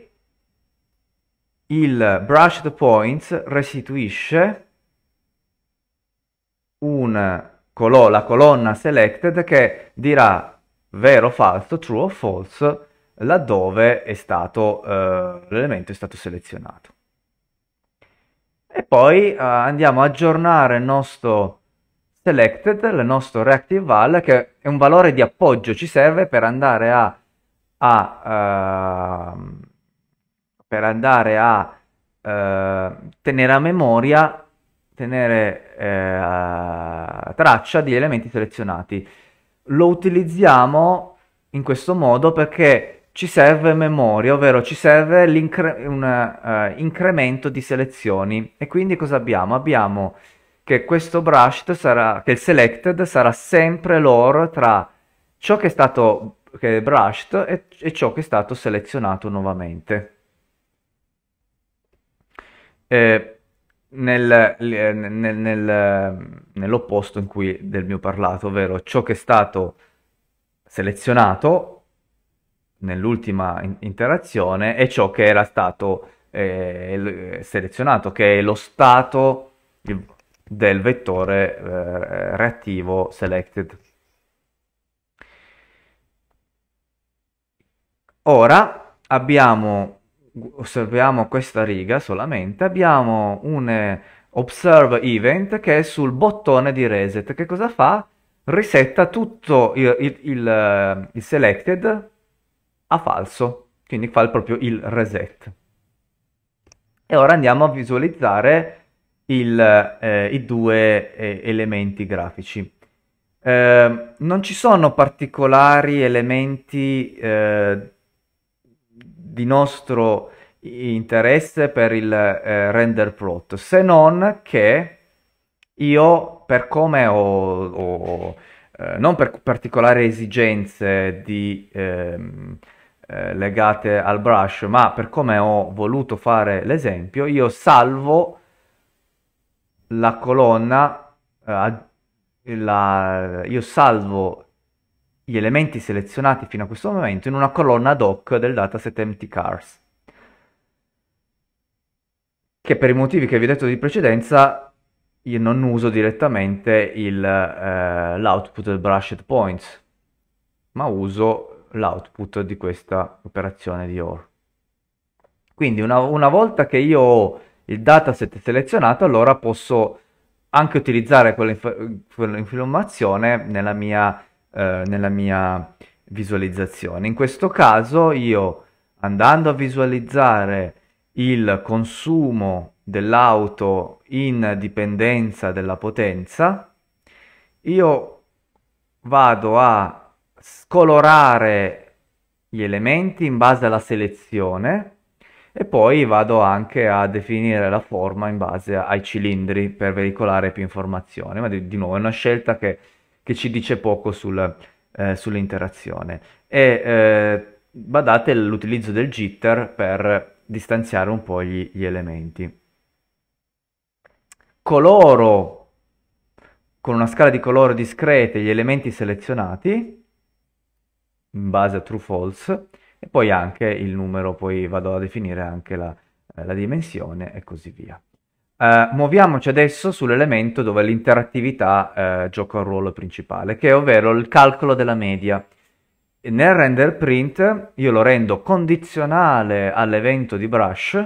il brushed points restituisce un col- la colonna selected che dirà vero o falso, true o false, laddove è stato, eh, l'elemento è stato selezionato. E poi eh, andiamo a aggiornare il nostro selected, il nostro reactive val, che è un valore di appoggio, ci serve per andare a, a, eh, per andare a eh, tenere a memoria tenere eh, traccia di elementi selezionati. Lo utilizziamo in questo modo perché ci serve memoria, ovvero ci serve un uh, incremento di selezioni. E quindi cosa abbiamo? Abbiamo che questo brushed sarà, che il selected sarà sempre l'or tra ciò che è stato che è brushed e, e ciò che è stato selezionato nuovamente. Eh, eh, nel, nel, nel, ehm, nell'opposto in cui del mio parlato, ovvero ciò che è stato selezionato nell'ultima interazione è ciò che era stato eh, eh, selezionato, che è lo stato del vettore eh, reattivo selected. Ora abbiamo osserviamo questa riga solamente, abbiamo un eh, observe event che è sul bottone di reset. Che cosa fa? Risetta tutto il, il, il, eh, il selected a falso, quindi fa proprio il reset. E ora andiamo a visualizzare eh, i due eh, elementi grafici. Eh, non ci sono particolari elementi eh, di nostro interesse per il eh, render plot, se non che io per come ho, ho eh, non per particolari esigenze di, ehm, eh, legate al brush, ma per come ho voluto fare l'esempio, io salvo la colonna, eh, la, io salvo gli elementi selezionati fino a questo momento in una colonna ad hoc del dataset empty cars che per i motivi che vi ho detto di precedenza io non uso direttamente eh, l'output eh, del brushed points ma uso l'output di questa operazione di OR quindi una, una volta che io ho il dataset selezionato allora posso anche utilizzare quell'informazione nella mia eh, nella mia visualizzazione. In questo caso io andando a visualizzare il consumo dell'auto in dipendenza della potenza, io vado a scolorare gli elementi in base alla selezione e poi vado anche a definire la forma in base ai cilindri per veicolare più informazione, ma di, di nuovo è una scelta che che ci dice poco sul, eh, sull'interazione. E eh, badate l'utilizzo del jitter per distanziare un po' gli, gli elementi. Coloro con una scala di colore discrete gli elementi selezionati in base a true false e poi anche il numero, poi vado a definire anche la, la dimensione e così via. Uh, muoviamoci adesso sull'elemento dove l'interattività uh, gioca un ruolo principale, che è ovvero il calcolo della media. nel render print io lo rendo condizionale all'evento di brush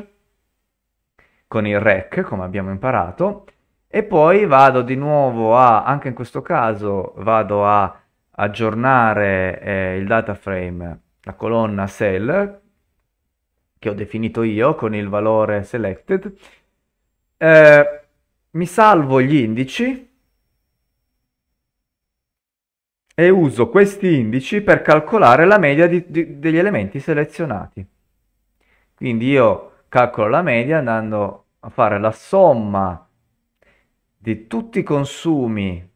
con il rec, come abbiamo imparato, e poi vado di nuovo a, anche in questo caso, vado a aggiornare eh, il data frame, la colonna cell, che ho definito io con il valore selected, eh, mi salvo gli indici e uso questi indici per calcolare la media di, di, degli elementi selezionati. Quindi io calcolo la media andando a fare la somma di tutti i consumi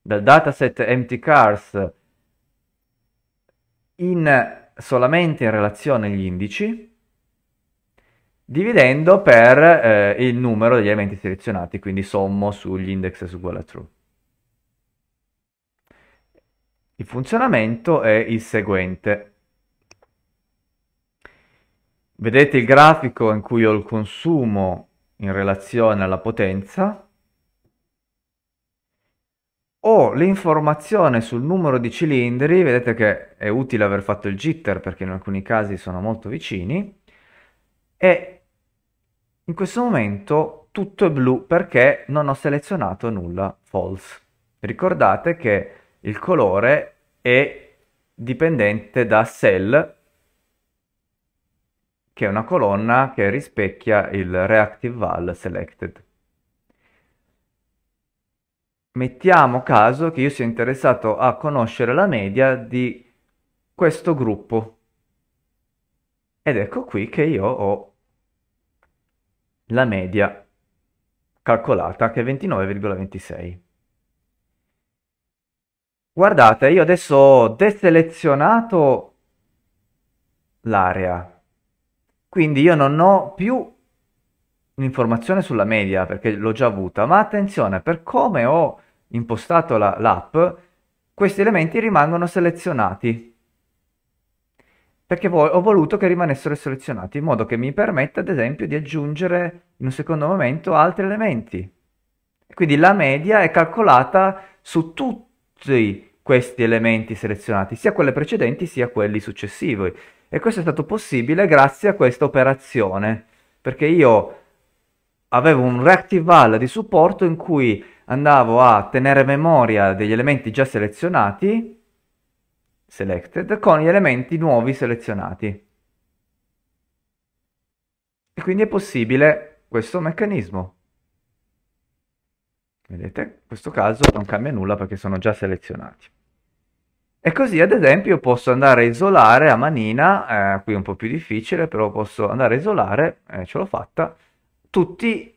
del dataset empty cars in, solamente in relazione agli indici dividendo per eh, il numero degli elementi selezionati, quindi sommo sugli index uguale a true. Il funzionamento è il seguente. Vedete il grafico in cui ho il consumo in relazione alla potenza. Ho l'informazione sul numero di cilindri, vedete che è utile aver fatto il jitter perché in alcuni casi sono molto vicini, e in questo momento tutto è blu perché non ho selezionato nulla false. Ricordate che il colore è dipendente da cell, che è una colonna che rispecchia il reactive val selected. Mettiamo caso che io sia interessato a conoscere la media di questo gruppo. Ed ecco qui che io ho la media calcolata che è 29,26. Guardate, io adesso ho deselezionato l'area, quindi io non ho più un'informazione sulla media perché l'ho già avuta, ma attenzione, per come ho impostato l'app, la, questi elementi rimangono selezionati perché ho voluto che rimanessero selezionati in modo che mi permetta ad esempio di aggiungere in un secondo momento altri elementi. Quindi la media è calcolata su tutti questi elementi selezionati, sia quelli precedenti sia quelli successivi. E questo è stato possibile grazie a questa operazione, perché io avevo un reactive val di supporto in cui andavo a tenere memoria degli elementi già selezionati selected con gli elementi nuovi selezionati. E quindi è possibile questo meccanismo. Vedete, in questo caso non cambia nulla perché sono già selezionati. E così ad esempio posso andare a isolare a manina, eh, qui è un po' più difficile, però posso andare a isolare, eh, ce l'ho fatta, tutti,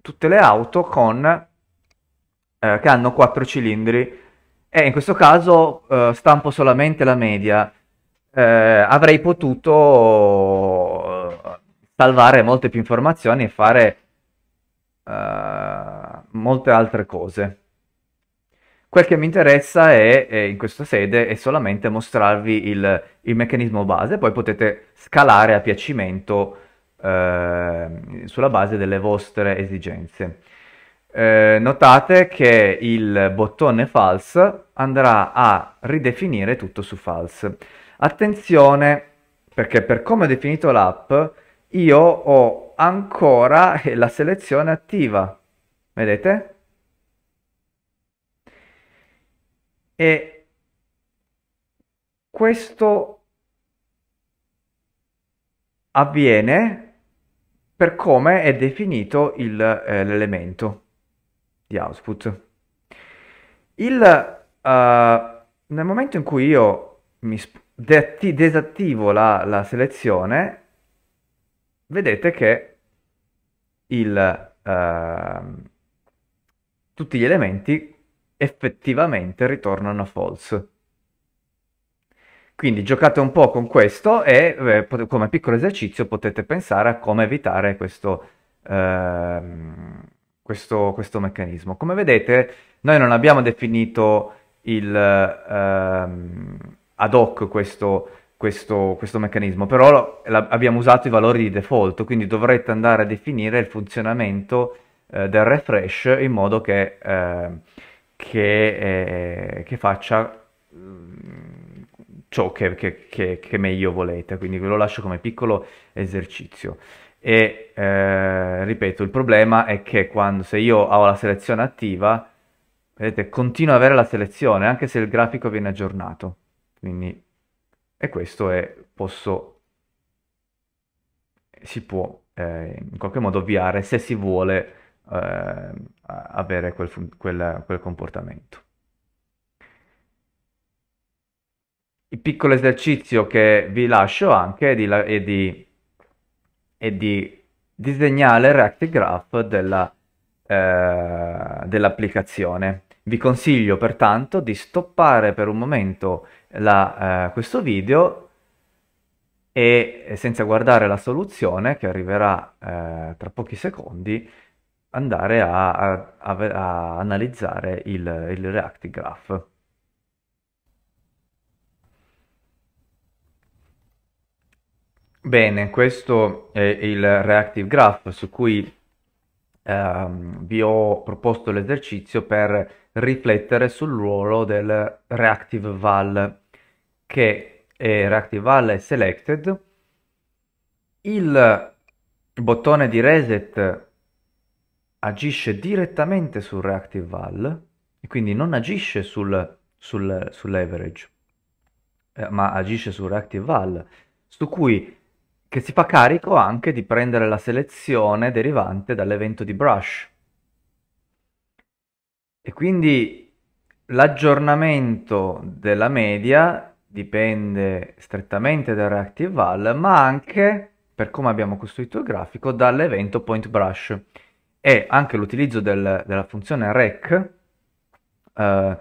tutte le auto con, eh, che hanno quattro cilindri eh, in questo caso eh, stampo solamente la media, eh, avrei potuto eh, salvare molte più informazioni e fare eh, molte altre cose. Quel che mi interessa è, è, in questa sede è solamente mostrarvi il, il meccanismo base, poi potete scalare a piacimento eh, sulla base delle vostre esigenze eh, notate che il bottone false andrà a ridefinire tutto su false. Attenzione, perché per come ho definito l'app, io ho ancora la selezione attiva. Vedete? E questo avviene per come è definito eh, l'elemento di output. Il, uh, nel momento in cui io mi disattivo la, la, selezione, vedete che il, uh, tutti gli elementi effettivamente ritornano false. Quindi giocate un po' con questo e eh, come piccolo esercizio potete pensare a come evitare questo... Uh, questo, questo meccanismo. Come vedete, noi non abbiamo definito il, ehm, ad hoc questo, questo, questo meccanismo, però la, abbiamo usato i valori di default, quindi dovrete andare a definire il funzionamento eh, del refresh in modo che, eh, che, eh, che faccia mm, ciò che, che meglio volete, quindi ve lo lascio come piccolo esercizio e eh, ripeto, il problema è che quando, se io ho la selezione attiva, vedete, continuo ad avere la selezione anche se il grafico viene aggiornato. Quindi, e questo è, posso, si può eh, in qualche modo ovviare se si vuole eh, avere quel, quel, quel comportamento. Il piccolo esercizio che vi lascio anche è di, è di e di disegnare il Reactive Graph della, eh, dell'applicazione. Vi consiglio pertanto di stoppare per un momento la, eh, questo video e senza guardare la soluzione che arriverà eh, tra pochi secondi andare a, a, a, a analizzare il, il Reactive Graph. Bene, questo è il Reactive Graph su cui ehm, vi ho proposto l'esercizio per riflettere sul ruolo del Reactive Val che è Reactive Val è Selected. Il bottone di Reset agisce direttamente sul Reactive Val e quindi non agisce sul, sul, sull'average, eh, ma agisce sul Reactive Val, su cui che si fa carico anche di prendere la selezione derivante dall'evento di Brush. E quindi l'aggiornamento della media dipende strettamente dal Reactive Val, ma anche, per come abbiamo costruito il grafico, dall'evento Point Brush. E anche l'utilizzo del, della funzione rec eh,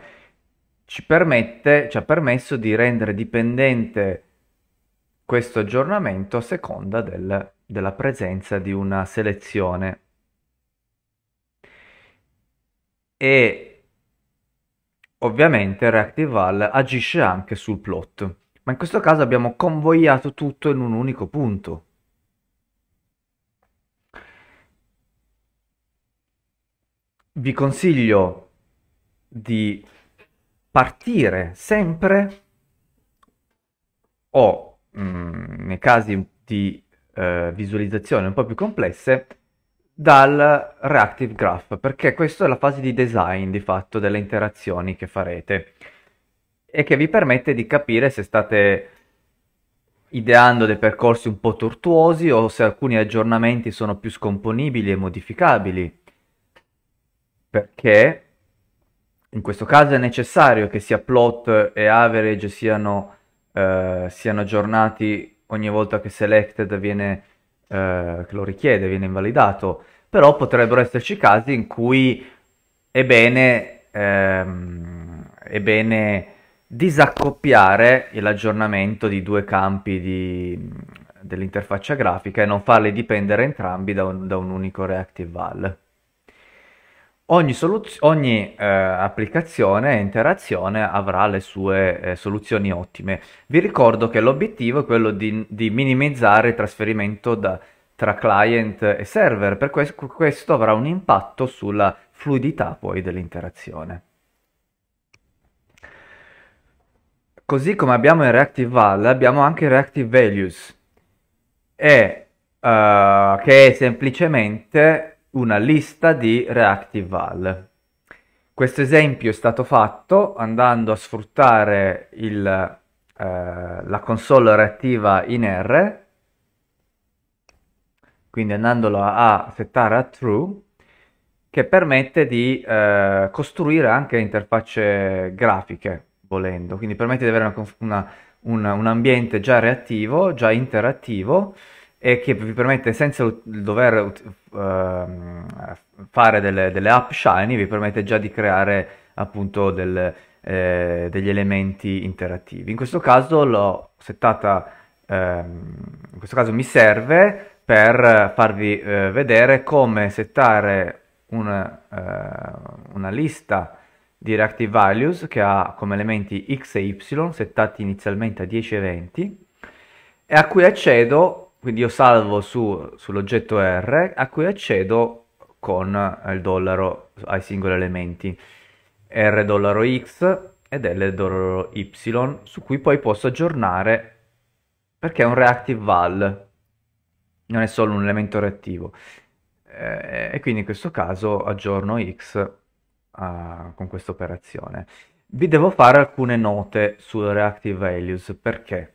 ci, permette, ci ha permesso di rendere dipendente questo aggiornamento a seconda del, della presenza di una selezione. E ovviamente ReactiveVal agisce anche sul plot, ma in questo caso abbiamo convogliato tutto in un unico punto. Vi consiglio di partire sempre o mh, mm, nei casi di eh, visualizzazione un po' più complesse dal Reactive Graph, perché questa è la fase di design di fatto delle interazioni che farete e che vi permette di capire se state ideando dei percorsi un po' tortuosi o se alcuni aggiornamenti sono più scomponibili e modificabili. Perché in questo caso è necessario che sia plot e average siano eh, siano aggiornati ogni volta che Selected viene, eh, che lo richiede, viene invalidato, però potrebbero esserci casi in cui è bene, ehm, è bene disaccoppiare l'aggiornamento di due campi dell'interfaccia grafica e non farli dipendere entrambi da un, da un unico Reactive Val. Ogni, ogni eh, applicazione e interazione avrà le sue eh, soluzioni ottime. Vi ricordo che l'obiettivo è quello di, di minimizzare il trasferimento da, tra client e server, per que- questo avrà un impatto sulla fluidità poi dell'interazione. Così come abbiamo in Reactive Val, abbiamo anche Reactive Values, e, uh, che è semplicemente una lista di reactive val. Questo esempio è stato fatto andando a sfruttare il, eh, la console reattiva in R, quindi andandola a settare a true, che permette di eh, costruire anche interfacce grafiche, volendo, quindi permette di avere una, una, un, un ambiente già reattivo, già interattivo, e che vi permette, senza dover uh, fare delle, delle, app Shiny, vi permette già di creare appunto del, eh, degli elementi interattivi. In questo caso l'ho settata, ehm, in questo caso mi serve per farvi eh, vedere come settare una, eh, una lista di reactive values che ha come elementi x e y settati inizialmente a 10 e 20 e a cui accedo quindi io salvo su, sull'oggetto R a cui accedo con il dollaro ai singoli elementi R dollaro X ed L dollaro Y su cui poi posso aggiornare perché è un reactive val non è solo un elemento reattivo eh, e quindi in questo caso aggiorno X a, con questa operazione vi devo fare alcune note sul reactive values perché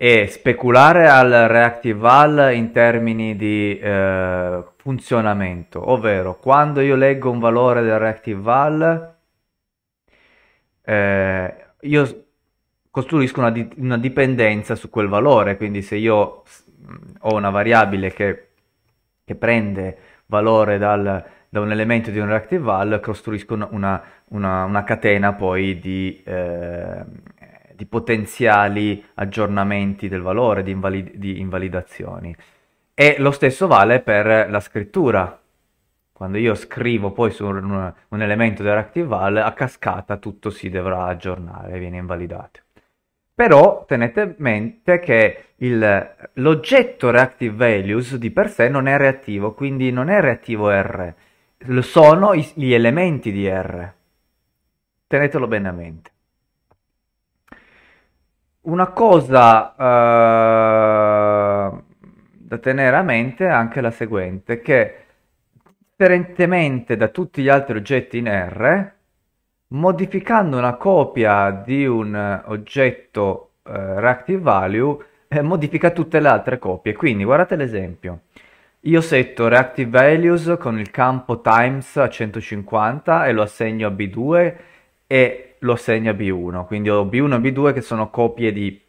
e speculare al reactive val in termini di eh, funzionamento, ovvero quando io leggo un valore del reactive val, eh, io costruisco una, di- una dipendenza su quel valore, quindi se io mm, ho una variabile che, che prende valore dal, da un elemento di un reactive val, costruisco una, una, una catena poi di, eh, di potenziali aggiornamenti del valore, di, invalid- di invalidazioni. E lo stesso vale per la scrittura. Quando io scrivo poi su un, un elemento dell'ActiveVal, a cascata tutto si dovrà aggiornare, viene invalidato. Però tenete mente che il, l'oggetto reactive values di per sé non è reattivo, quindi non è reattivo R, sono gli elementi di R. Tenetelo bene a mente una cosa eh, da tenere a mente è anche la seguente, che differentemente da tutti gli altri oggetti in R, modificando una copia di un oggetto eh, reactive value, eh, modifica tutte le altre copie. Quindi guardate l'esempio. Io setto reactive values con il campo times a 150 e lo assegno a B2 e lo segna B1, quindi ho B1 e B2 che sono copie di,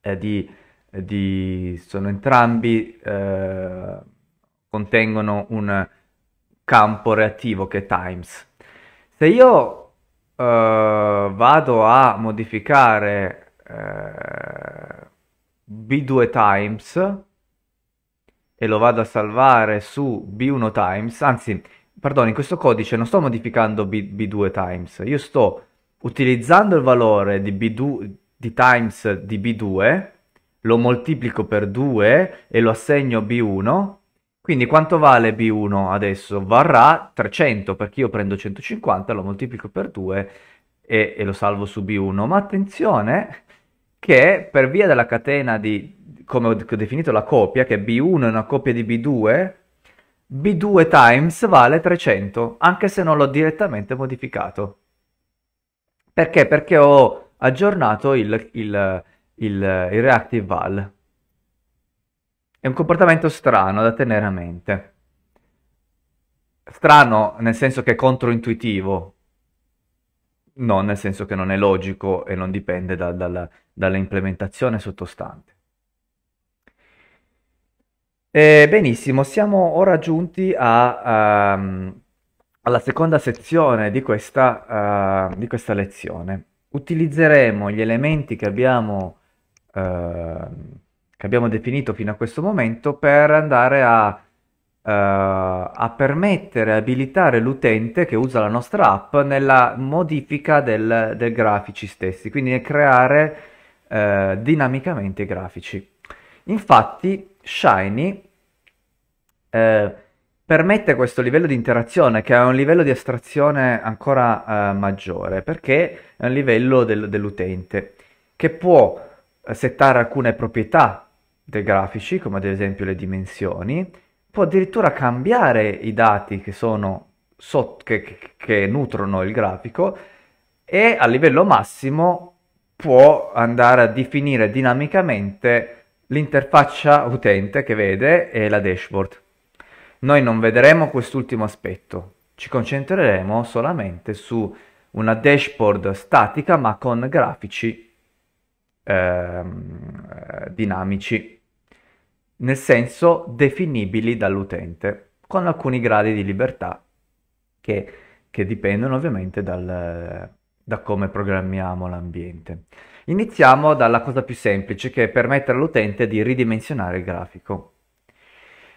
eh, di, di sono entrambi, eh, contengono un campo reattivo che è times. Se io eh, vado a modificare eh, B2 times e lo vado a salvare su B1 times, anzi perdono, in questo codice non sto modificando B, B2 times, io sto utilizzando il valore di, B2, di times di B2, lo moltiplico per 2 e lo assegno B1, quindi quanto vale B1 adesso? Varrà 300 perché io prendo 150, lo moltiplico per 2 e, e lo salvo su B1, ma attenzione che per via della catena di, come ho definito la copia, che B1 è una copia di B2, b2 times vale 300, anche se non l'ho direttamente modificato. Perché? Perché ho aggiornato il, il, il, il reactive val. È un comportamento strano da tenere a mente. Strano nel senso che è controintuitivo, non nel senso che non è logico e non dipende da, da, dall'implementazione sottostante. Eh, benissimo, siamo ora giunti a, um, alla seconda sezione di questa, uh, di questa, lezione. Utilizzeremo gli elementi che abbiamo, uh, che abbiamo, definito fino a questo momento per andare a, uh, a permettere, abilitare l'utente che usa la nostra app nella modifica del, del grafici stessi, quindi nel creare eh, dinamicamente i grafici. Infatti Shiny eh, permette questo livello di interazione che è un livello di astrazione ancora eh, maggiore perché è un livello del, dell'utente che può eh, settare alcune proprietà dei grafici come ad esempio le dimensioni può addirittura cambiare i dati che sono sotto che, che nutrono il grafico e a livello massimo può andare a definire dinamicamente L'interfaccia utente che vede è la dashboard. Noi non vedremo quest'ultimo aspetto, ci concentreremo solamente su una dashboard statica ma con grafici ehm, eh, dinamici, nel senso definibili dall'utente, con alcuni gradi di libertà che, che dipendono ovviamente dal, da come programmiamo l'ambiente. Iniziamo dalla cosa più semplice che è permettere all'utente di ridimensionare il grafico.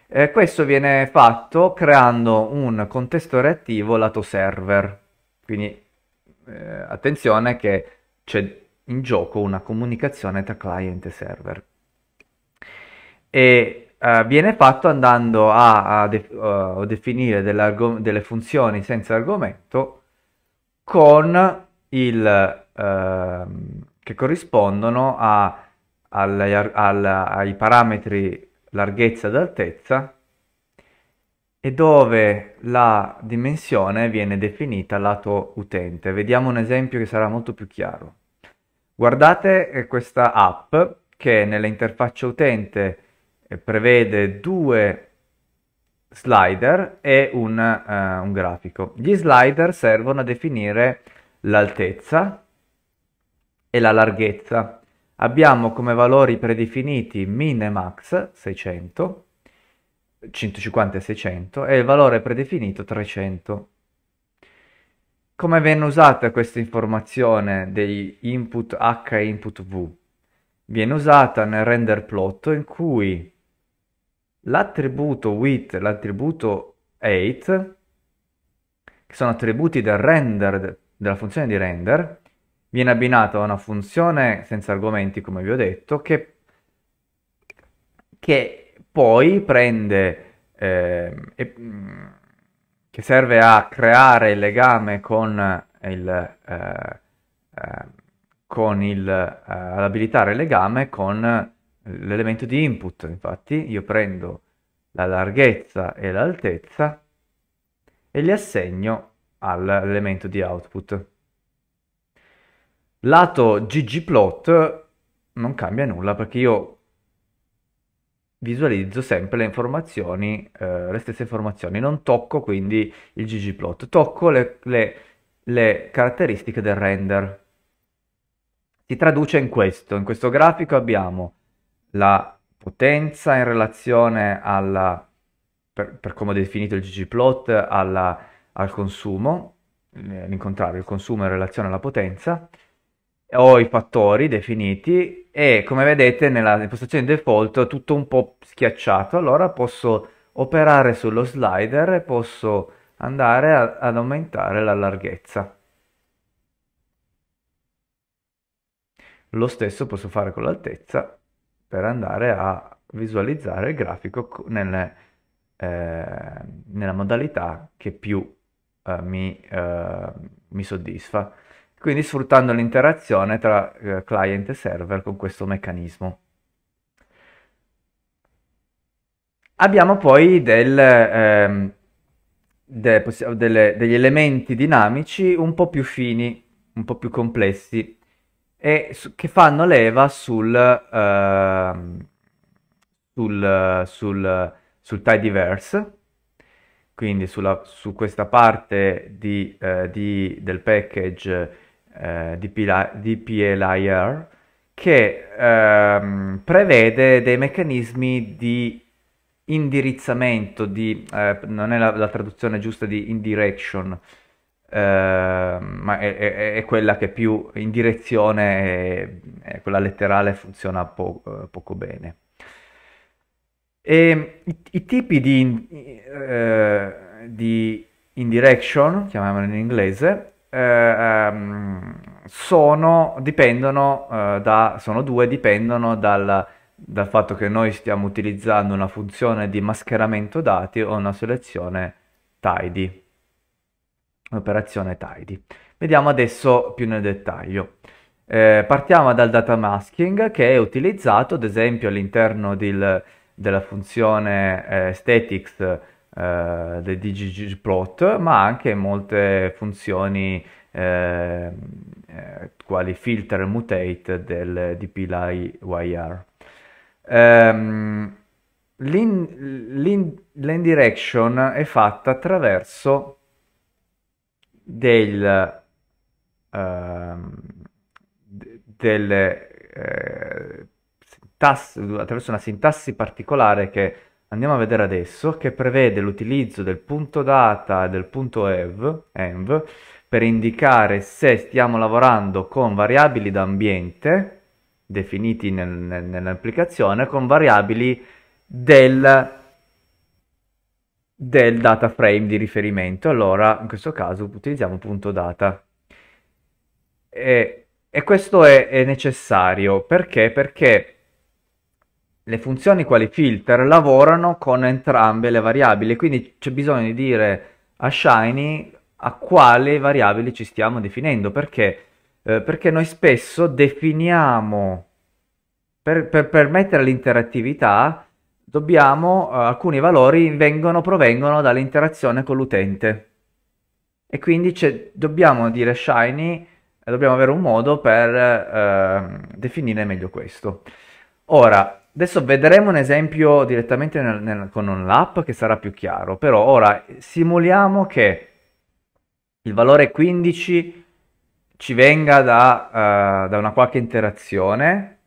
Eh, questo viene fatto creando un contesto reattivo lato server, quindi eh, attenzione che c'è in gioco una comunicazione tra client e server. E eh, viene fatto andando a, a, de eh, a definire dell delle funzioni senza argomento con il, ehm, che corrispondono a, al, al, ai parametri larghezza ed altezza e dove la dimensione viene definita lato utente. Vediamo un esempio che sarà molto più chiaro. Guardate eh, questa app che nell'interfaccia utente eh, prevede due slider e un, uh, un grafico. Gli slider servono a definire l'altezza e la larghezza. Abbiamo come valori predefiniti min e max 600, 150 e 600 e il valore predefinito 300. Come viene usata questa informazione degli input h e input v? Viene usata nel render plot in cui l'attributo width e l'attributo height, che sono attributi del render, della funzione di render, viene abbinata a una funzione senza argomenti, come vi ho detto, che, che poi prende eh, e, mm, che serve a creare il legame con il eh, eh, con il eh, ad abilitare il legame con l'elemento di input. Infatti, io prendo la larghezza e l'altezza e li assegno all'elemento di output. Lato ggplot non cambia nulla perché io visualizzo sempre le informazioni, eh, le stesse informazioni, non tocco quindi il ggplot, tocco le, le, le caratteristiche del render. Si traduce in questo, in questo grafico abbiamo la potenza in relazione alla, per, per come ho definito il ggplot, al consumo, l'incontrario, il consumo in relazione alla potenza, ho i fattori definiti e come vedete nella impostazione default è tutto un po' schiacciato, allora posso operare sullo slider e posso andare a, ad aumentare la larghezza. Lo stesso posso fare con l'altezza per andare a visualizzare il grafico nelle, eh, nella modalità che più eh, mi, eh, mi soddisfa quindi sfruttando l'interazione tra eh, client e server con questo meccanismo. Abbiamo poi del, ehm, de, delle, degli elementi dinamici un po' più fini, un po' più complessi, e su, che fanno leva sul, ehm, sul, sul, sul tidyverse, quindi sulla, su questa parte di, eh, di, del package eh, DPLIR che ehm, prevede dei meccanismi di indirizzamento, di, eh, non è la, la, traduzione giusta di indirection, eh, ma è, è, è, quella che più in direzione, è, quella letterale funziona po- eh, poco bene. E, i, i, tipi di, in, eh, di indirection, chiamiamolo in inglese, eh, ehm, sono, dipendono, eh, da, sono due, dipendono dal, dal, fatto che noi stiamo utilizzando una funzione di mascheramento dati o una selezione tidy, operazione tidy. Vediamo adesso più nel dettaglio. Eh, partiamo dal data masking che è utilizzato ad esempio all'interno della funzione eh, statics eh, del ggplot, ma anche molte funzioni eh, eh, quali filter e mutate del dplyr. Um, ehm, l'indirection è fatta attraverso del, uh, delle, eh, attraverso una sintassi particolare che andiamo a vedere adesso, che prevede l'utilizzo del punto data e del punto env, env per indicare se stiamo lavorando con variabili d'ambiente definiti nel, nel, nell'applicazione con variabili del, del data frame di riferimento. Allora, in questo caso utilizziamo punto data. E, e questo è, è necessario perché? Perché le funzioni quali filter lavorano con entrambe le variabili, quindi c'è bisogno di dire a Shiny a quale variabili ci stiamo definendo, perché? Eh, perché noi spesso definiamo, per, per permettere l'interattività, dobbiamo, eh, alcuni valori vengono, provengono dall'interazione con l'utente. E quindi dobbiamo dire Shiny, dobbiamo avere un modo per eh, definire meglio questo. Ora, Adesso vedremo un esempio direttamente nel, nel, con un'app che sarà più chiaro, però ora simuliamo che il valore 15 ci venga da, uh, da una qualche interazione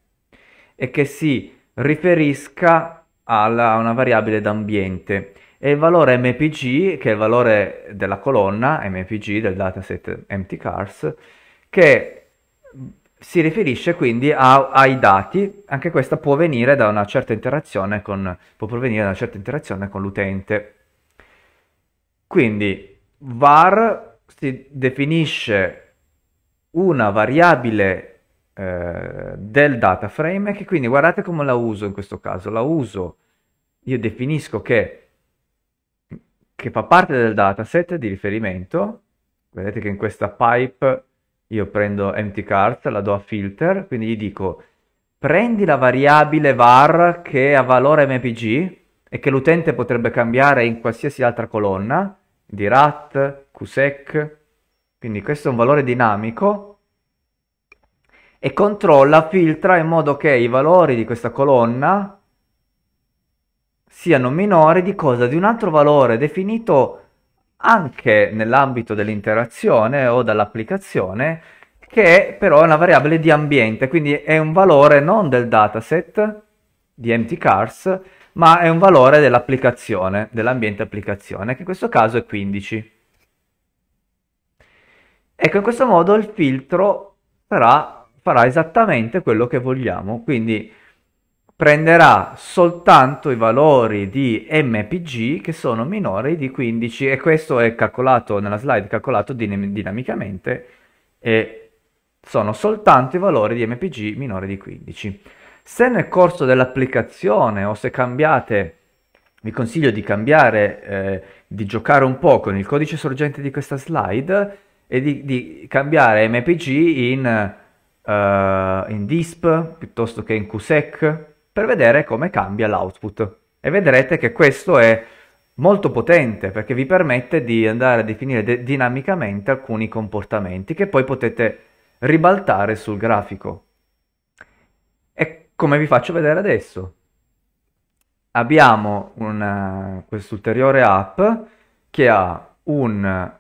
e che si riferisca alla, a una variabile d'ambiente e il valore mpg, che è il valore della colonna mpg del dataset empty cars, che si riferisce quindi a, ai dati, anche questa può, venire da una certa interazione con, può provenire da una certa interazione con l'utente. Quindi var si definisce una variabile eh, del data frame che quindi guardate come la uso in questo caso, la uso, io definisco che, che fa parte del dataset di riferimento, vedete che in questa pipe io prendo empty cards, la do a filter, quindi gli dico prendi la variabile var che ha valore mpg e che l'utente potrebbe cambiare in qualsiasi altra colonna, di rat, qsec, quindi questo è un valore dinamico e controlla, filtra in modo che i valori di questa colonna siano minori di cosa? Di un altro valore definito anche nell'ambito dell'interazione o dall'applicazione che è però è una variabile di ambiente, quindi è un valore non del dataset di empty cars, ma è un valore dell'applicazione, dell'ambiente applicazione, che in questo caso è 15. Ecco, in questo modo il filtro farà, farà esattamente quello che vogliamo, quindi prenderà soltanto i valori di MPG che sono minori di 15 e questo è calcolato nella slide calcolato din- dinamicamente e sono soltanto i valori di MPG minori di 15. Se nel corso dell'applicazione o se cambiate vi consiglio di cambiare, eh, di giocare un po' con il codice sorgente di questa slide e di, di cambiare MPG in, uh, in DISP piuttosto che in QSEC per vedere come cambia l'output. E vedrete che questo è molto potente perché vi permette di andare a definire de dinamicamente alcuni comportamenti che poi potete ribaltare sul grafico. E come vi faccio vedere adesso, abbiamo quest'ulteriore app che ha un,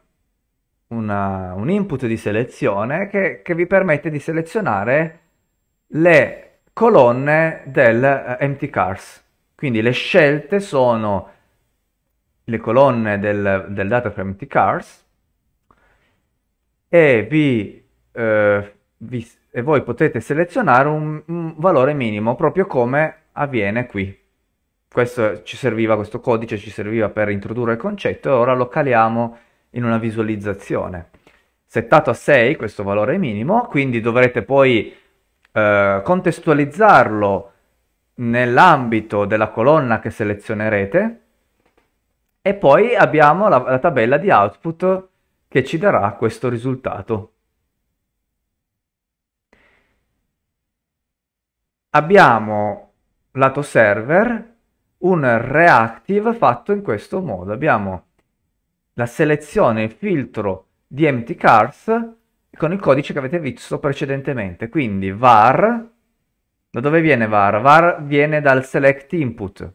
una, un, input di selezione che, che vi permette di selezionare le colonne del uh, empty cars. Quindi le scelte sono le colonne del, del data per empty cars e, vi, eh, vi, e voi potete selezionare un, un, valore minimo proprio come avviene qui. Questo ci serviva, questo codice ci serviva per introdurre il concetto e ora lo caliamo in una visualizzazione. Settato a 6 questo valore minimo, quindi dovrete poi eh, contestualizzarlo nell'ambito della colonna che selezionerete e poi abbiamo la, la tabella di output che ci darà questo risultato. Abbiamo lato server un reactive fatto in questo modo. Abbiamo la selezione, il filtro di empty cars con il codice che avete visto precedentemente. Quindi var, da dove viene var? Var viene dal select input,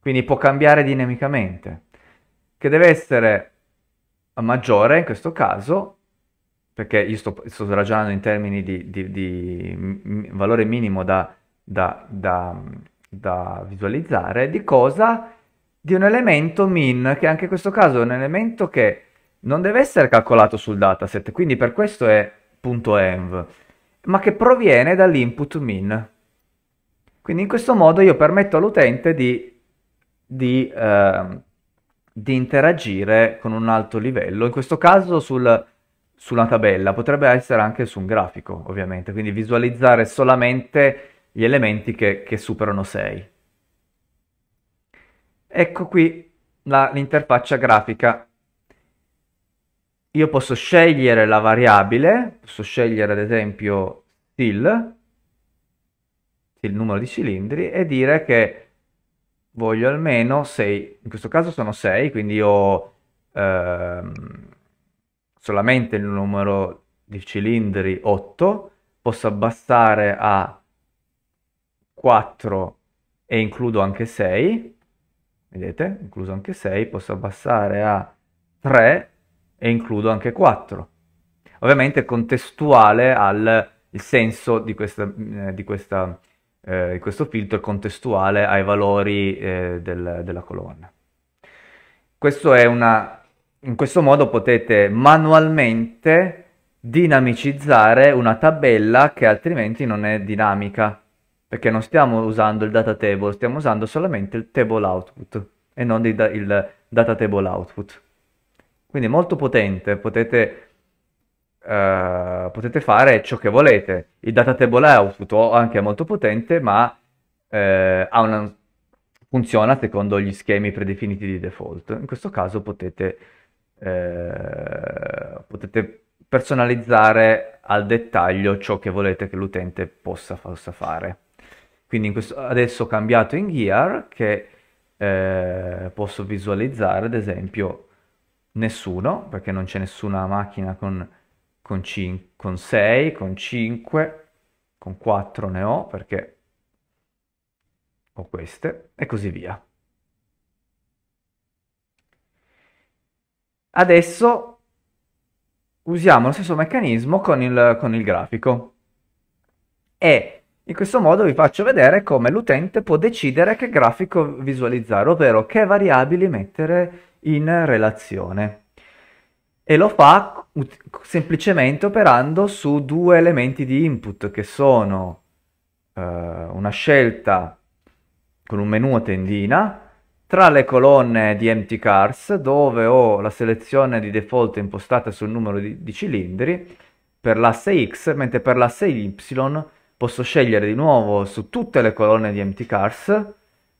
quindi può cambiare dinamicamente, che deve essere maggiore in questo caso, perché io sto, sto ragionando in termini di, di, di valore minimo da, da, da, da visualizzare, di cosa? Di un elemento min, che anche in questo caso è un elemento che non deve essere calcolato sul dataset, quindi per questo è .env, ma che proviene dall'input min. Quindi in questo modo io permetto all'utente di, di, eh, di, interagire con un alto livello, in questo caso sul, su una tabella, potrebbe essere anche su un grafico ovviamente, quindi visualizzare solamente gli elementi che, che superano 6. Ecco qui l'interfaccia grafica io posso scegliere la variabile, posso scegliere ad esempio still, il numero di cilindri, e dire che voglio almeno 6, in questo caso sono 6, quindi ho ehm, solamente il numero di cilindri 8, posso abbassare a 4 e includo anche 6, vedete, incluso anche 6, posso abbassare a 3 e includo anche 4. Ovviamente contestuale al senso di, questa, eh, di, questa, eh, di questo filtro, contestuale ai valori eh, del, della colonna. Questo una, in questo modo potete manualmente dinamicizzare una tabella che altrimenti non è dinamica, perché non stiamo usando il data table, stiamo usando solamente il table output e non il, il data table output. Quindi è molto potente, potete, uh, potete fare ciò che volete. Il data table output anche è molto potente, ma uh, una, funziona secondo gli schemi predefiniti di default. In questo caso potete, uh, potete personalizzare al dettaglio ciò che volete che l'utente possa, possa fare. Quindi questo, adesso ho cambiato in gear che eh, posso visualizzare ad esempio nessuno, perché non c'è nessuna macchina con, con, cin- con 6, con 5, con 4 ne ho, perché ho queste, e così via. Adesso usiamo lo stesso meccanismo con il, con il grafico e in questo modo vi faccio vedere come l'utente può decidere che grafico visualizzare, ovvero che variabili mettere in relazione e lo fa semplicemente operando su due elementi di input che sono eh, una scelta con un menu a tendina tra le colonne di empty cars dove ho la selezione di default impostata sul numero di, di cilindri per l'asse X mentre per l'asse Y posso scegliere di nuovo su tutte le colonne di empty cars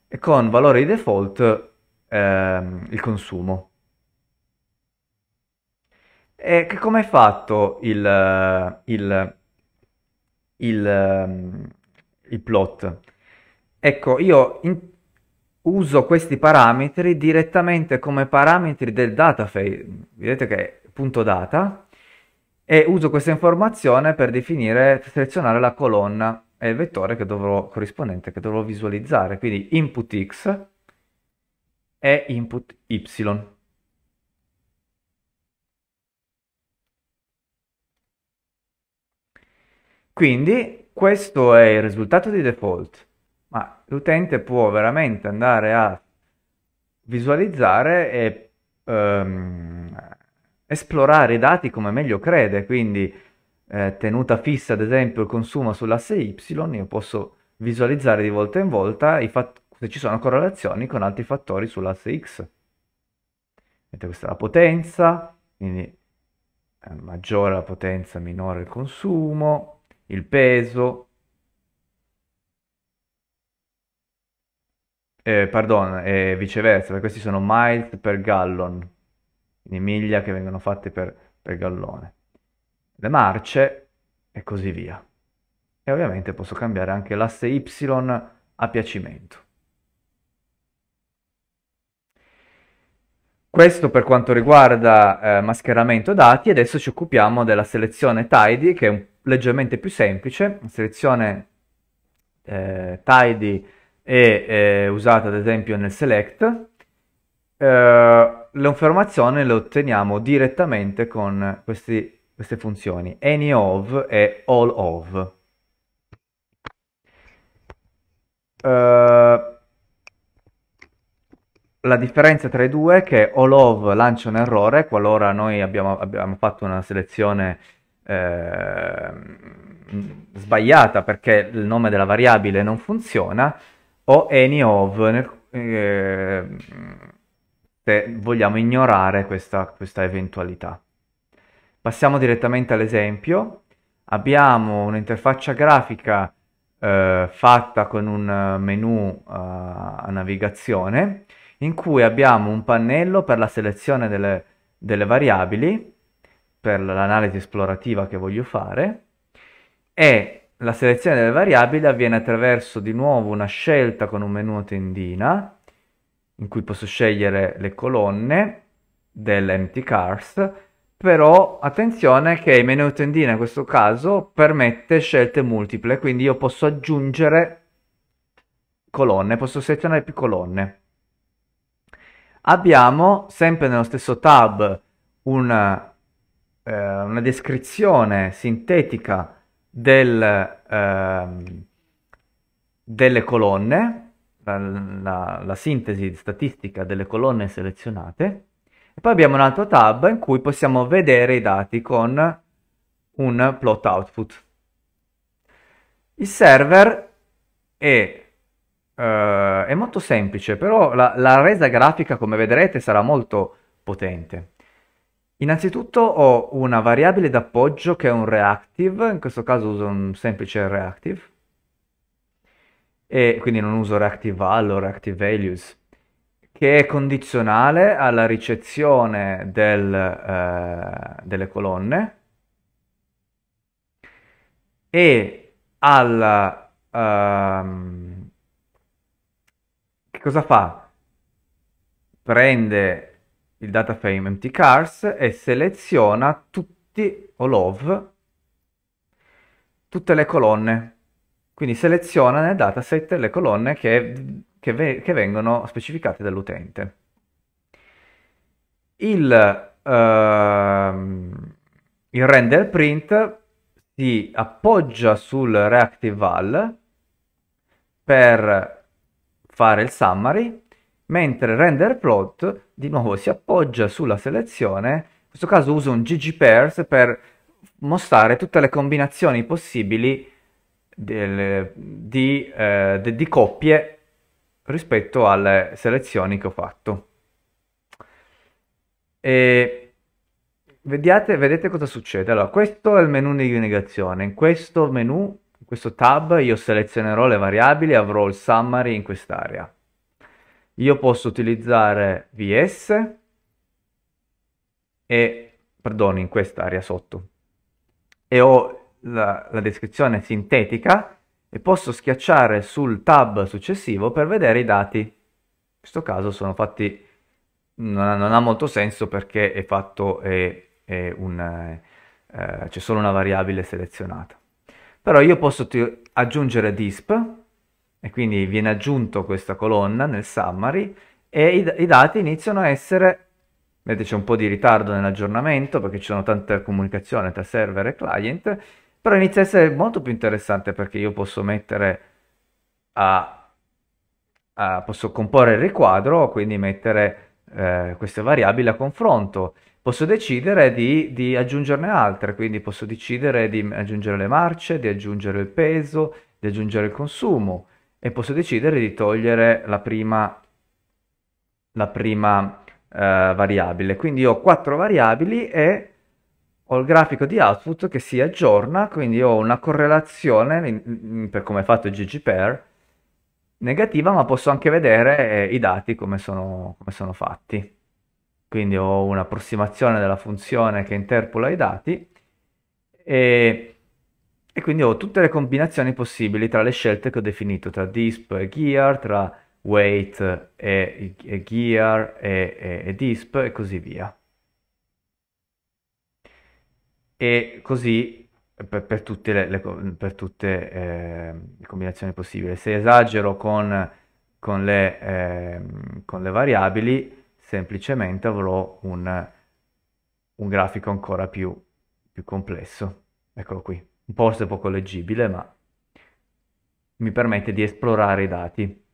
e con valore di default ehm, il consumo. E che come è fatto il, il, il, ehm, il plot? Ecco, io in, uso questi parametri direttamente come parametri del data phase, vedete che è punto data, e uso questa informazione per definire, selezionare la colonna e il vettore che dovrò, corrispondente che dovrò visualizzare, quindi input x è input y. Quindi questo è il risultato di default, ma l'utente può veramente andare a visualizzare e ehm, esplorare i dati come meglio crede, quindi eh, tenuta fissa ad esempio il consumo sull'asse y, io posso visualizzare di volta in volta i fattori se ci sono correlazioni con altri fattori sull'asse X. Mentre questa è la potenza, quindi maggiore la potenza, minore il consumo, il peso, eh, pardon, eh, viceversa, questi sono miles per gallon, quindi miglia che vengono fatte per, per gallone, le marce e così via. E ovviamente posso cambiare anche l'asse Y a piacimento. Questo per quanto riguarda eh, mascheramento dati, adesso ci occupiamo della selezione tidy che è un, leggermente più semplice, la selezione eh, tidy è, è, eh, usata ad esempio nel select, eh, informazioni le otteniamo direttamente con questi, queste funzioni any of e all of. Uh, la differenza tra i due è che Olov lancia un errore qualora noi abbiamo, abbiamo fatto una selezione eh, sbagliata perché il nome della variabile non funziona, o AnyOv nel, eh, se vogliamo ignorare questa, questa eventualità. Passiamo direttamente all'esempio. Abbiamo un'interfaccia grafica eh, fatta con un menu a navigazione in cui abbiamo un pannello per la selezione delle, delle variabili, per l'analisi esplorativa che voglio fare, e la selezione delle variabili avviene attraverso di nuovo una scelta con un menu a tendina, in cui posso scegliere le colonne dell'empty cars, però attenzione che il menu tendina in questo caso permette scelte multiple, quindi io posso aggiungere colonne, posso selezionare più colonne abbiamo sempre nello stesso tab una, eh, una descrizione sintetica del, eh, delle colonne, la, la, la sintesi statistica delle colonne selezionate, e poi abbiamo un altro tab in cui possiamo vedere i dati con un plot output. Il server è Uh, è molto semplice, però la, la, resa grafica, come vedrete, sarà molto potente. Innanzitutto ho una variabile d'appoggio che è un reactive, in questo caso uso un semplice reactive, e quindi non uso reactive val o reactive values, che è condizionale alla ricezione del, eh, delle colonne e alla... Um, cosa fa? Prende il data frame empty cars e seleziona tutti all of tutte le colonne. Quindi seleziona nel dataset le colonne che, che, ve, che vengono specificate dall'utente. Il, uh, il render print si appoggia sul reactive val per fare il summary, mentre render plot di nuovo si appoggia sulla selezione, in questo caso uso un ggpairs per mostrare tutte le combinazioni possibili del, di, eh, de, di coppie rispetto alle selezioni che ho fatto. E vediate, vedete cosa succede. Allora, questo è il menu di negazione. In questo menu in questo tab io selezionerò le variabili e avrò il summary in quest'area. Io posso utilizzare vs e, perdono, in quest'area sotto. E ho la, la descrizione sintetica e posso schiacciare sul tab successivo per vedere i dati. In questo caso sono fatti non, non, ha molto senso perché è fatto è, eh, c'è solo una variabile selezionata. Però io posso aggiungere disp, e quindi viene aggiunto questa colonna nel summary, e i, i dati iniziano a essere, vedete c'è un po' di ritardo nell'aggiornamento, perché ci sono tante comunicazioni tra server e client, però inizia a essere molto più interessante perché io posso mettere a, a posso comporre il riquadro, quindi mettere eh, queste variabili a confronto, posso decidere di, di, aggiungerne altre, quindi posso decidere di aggiungere le marce, di aggiungere il peso, di aggiungere il consumo e posso decidere di togliere la prima, la prima eh, variabile. Quindi ho quattro variabili e ho il grafico di output che si aggiorna, quindi ho una correlazione, in, in, per come è fatto GGPair, negativa, ma posso anche vedere eh, i dati come sono, come sono fatti quindi ho un'approssimazione della funzione che interpola i dati e, e, quindi ho tutte le combinazioni possibili tra le scelte che ho definito, tra disp e gear, tra weight e, e gear e, e, e disp e così via. E così per, per, tutte, le, le, per tutte eh, combinazioni possibili. Se esagero con, con, le, eh, con le variabili, semplicemente avrò un, un grafico ancora più, più complesso. Eccolo qui, un po' se poco leggibile, ma mi permette di esplorare i dati.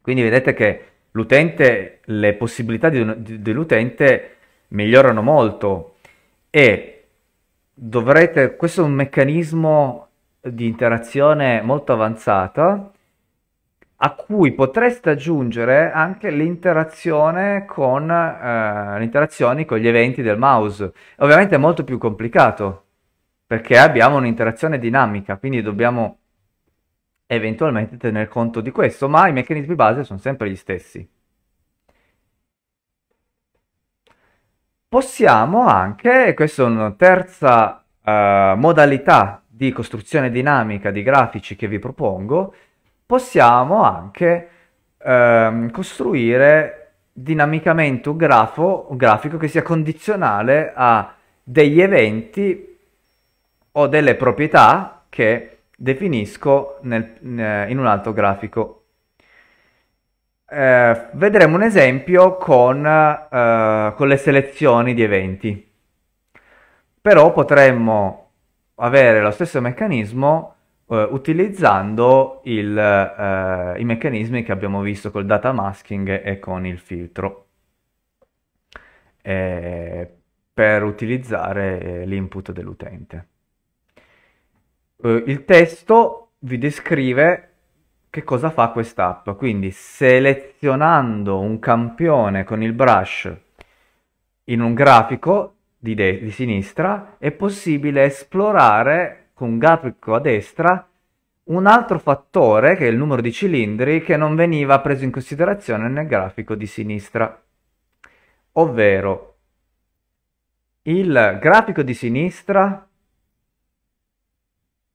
Quindi vedete che l'utente, le possibilità dell'utente migliorano molto e dovrete, questo è un meccanismo di interazione molto avanzata a cui potreste aggiungere anche l'interazione con eh, l'interazione con gli eventi del mouse. Ovviamente è molto più complicato perché abbiamo un'interazione dinamica, quindi dobbiamo eventualmente tener conto di questo, ma i meccanismi base sono sempre gli stessi. Possiamo anche, questa è una terza eh, modalità di costruzione dinamica di grafici che vi propongo, possiamo anche ehm, costruire dinamicamente un grafo, un grafico che sia condizionale a degli eventi o delle proprietà che definisco nel, eh, in un altro grafico. Eh, vedremo un esempio con, eh, con le selezioni di eventi. Però potremmo avere lo stesso meccanismo eh, utilizzando il, eh, i meccanismi che abbiamo visto col data masking e con il filtro eh, per utilizzare eh, l'input dell'utente. Eh, il testo vi descrive che cosa fa quest'app, quindi selezionando un campione con il brush in un grafico di, di sinistra è possibile esplorare con Gatwick a destra, un altro fattore, che è il numero di cilindri, che non veniva preso in considerazione nel grafico di sinistra, ovvero il grafico di sinistra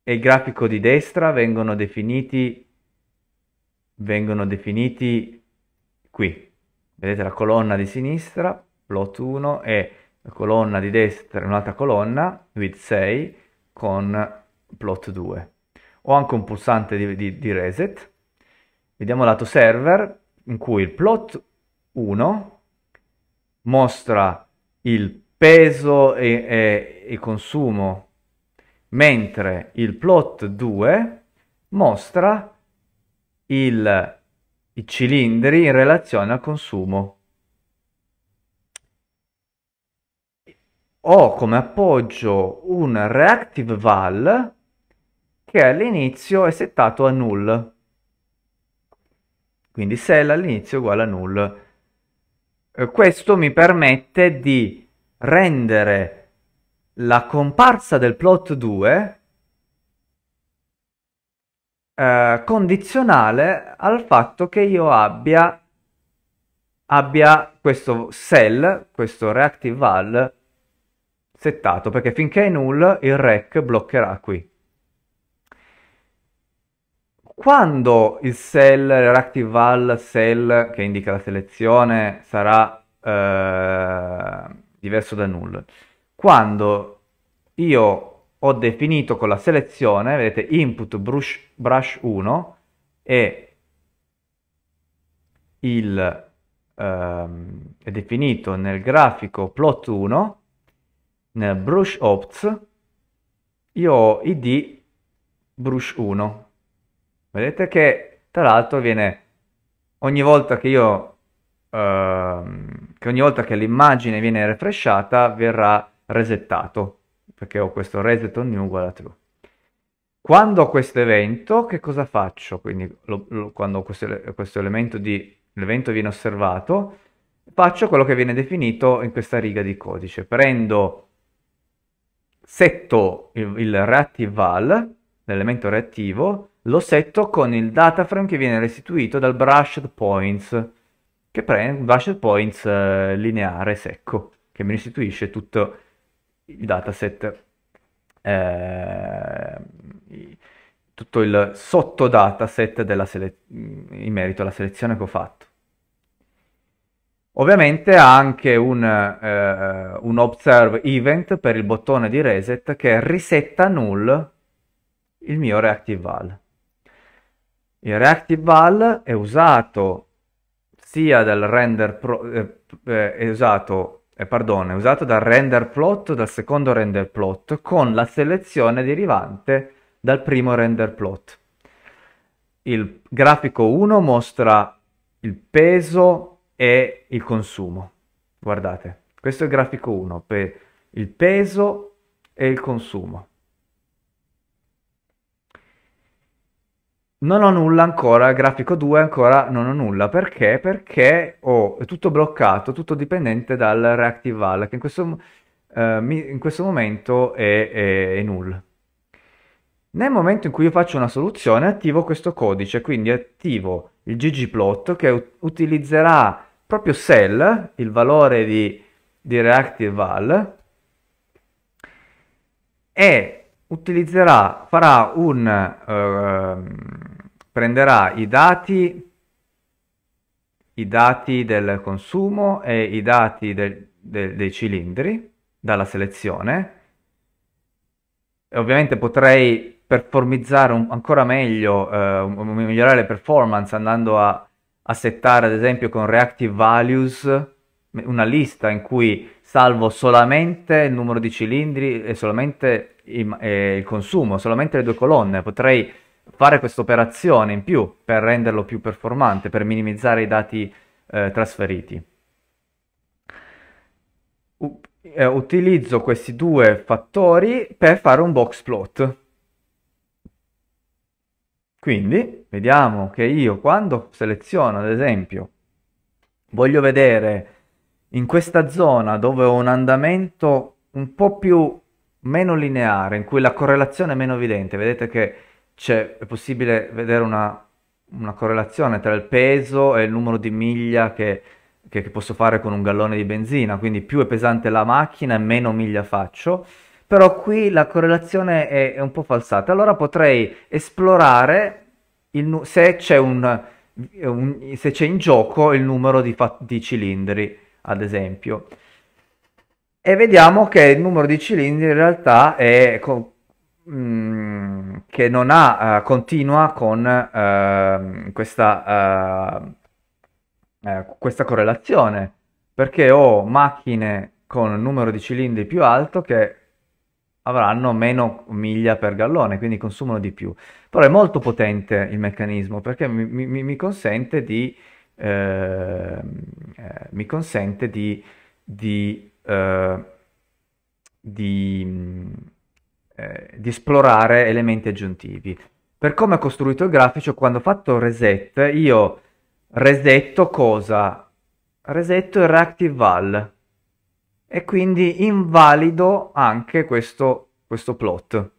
e il grafico di destra vengono definiti, vengono definiti qui. Vedete la colonna di sinistra, plot 1, e la colonna di destra, un'altra colonna, width 6, con plot 2. Ho anche un pulsante di, di, di reset. Vediamo lato server in cui il plot 1 mostra il peso e, e, e consumo, mentre il plot 2 mostra il, i cilindri in relazione al consumo. ho come appoggio un reactive val che all'inizio è settato a null. Quindi cell all'inizio è uguale a null. Eh, questo mi permette di rendere la comparsa del plot 2 eh, condizionale al fatto che io abbia, abbia questo cell, questo reactive val, settato perché finché è null il rec bloccherà qui. Quando il cell, reactive val sell che indica la selezione sarà eh, diverso da null, quando io ho definito con la selezione, vedete input brush, brush 1 e il, eh, è definito nel grafico plot 1 nel brush ops io ho id brush 1 vedete che tra l'altro viene ogni volta che io ehm, che ogni volta che l'immagine viene refreshata verrà resettato perché ho questo reset on new uguale a true quando ho questo evento che cosa faccio quindi lo, lo, quando questo, questo elemento di l'evento viene osservato faccio quello che viene definito in questa riga di codice prendo setto il, il val, l'elemento reattivo, lo setto con il data frame che viene restituito dal brushed points, che prende un brushed points eh, lineare secco, che mi restituisce tutto il dataset, eh, tutto il sottodataset in merito alla selezione che ho fatto. Ovviamente ha anche un, eh, un, observe event per il bottone di reset che risetta null il mio reactive val. Il reactive val è usato sia dal render pro, eh, eh è usato, eh, pardon, è usato dal render plot, dal secondo render plot, con la selezione derivante dal primo render plot. Il grafico 1 mostra il peso è il consumo. Guardate, questo è il grafico 1 per il peso e il consumo. Non ho nulla ancora, grafico 2 ancora non ho nulla, perché? Perché ho è tutto bloccato, tutto dipendente dal Reactive Val, che in questo, eh, mi, in questo momento è, è, è null. Nel momento in cui io faccio una soluzione attivo questo codice, quindi attivo il ggplot che utilizzerà proprio sell, il valore di, di reactive val, e utilizzerà, farà un, eh, prenderà i dati, i dati del consumo e i dati del, del, dei cilindri dalla selezione. E ovviamente potrei performizzare un, ancora meglio, eh, migliorare le performance andando a a settare ad esempio con Reactive Values una lista in cui salvo solamente il numero di cilindri e solamente il, e il consumo, solamente le due colonne. Potrei fare questa operazione in più per renderlo più performante, per minimizzare i dati eh, trasferiti. U- eh, utilizzo questi due fattori per fare un box plot. Quindi vediamo che io quando seleziono, ad esempio, voglio vedere in questa zona dove ho un andamento un po' più meno lineare, in cui la correlazione è meno evidente, vedete che è possibile vedere una, una, correlazione tra il peso e il numero di miglia che, che, che posso fare con un gallone di benzina, quindi più è pesante la macchina meno miglia faccio, però qui la correlazione è, è un po' falsata. Allora potrei esplorare il, se, c'è un, un, se, c'è in gioco il numero di, di cilindri, ad esempio. E vediamo che il numero di cilindri in realtà è... Con, mm, che non ha, uh, continua con uh, questa, uh, questa correlazione, perché ho macchine con numero di cilindri più alto che avranno meno miglia per gallone, quindi consumano di più. Però è molto potente il meccanismo perché mi, mi, mi consente di, ehm, eh, mi consente di, di, eh, di, mm, eh, di esplorare elementi aggiuntivi. Per come ho costruito il grafico, quando ho fatto reset, io resetto cosa? Resetto il reactive val e quindi invalido anche questo, questo plot.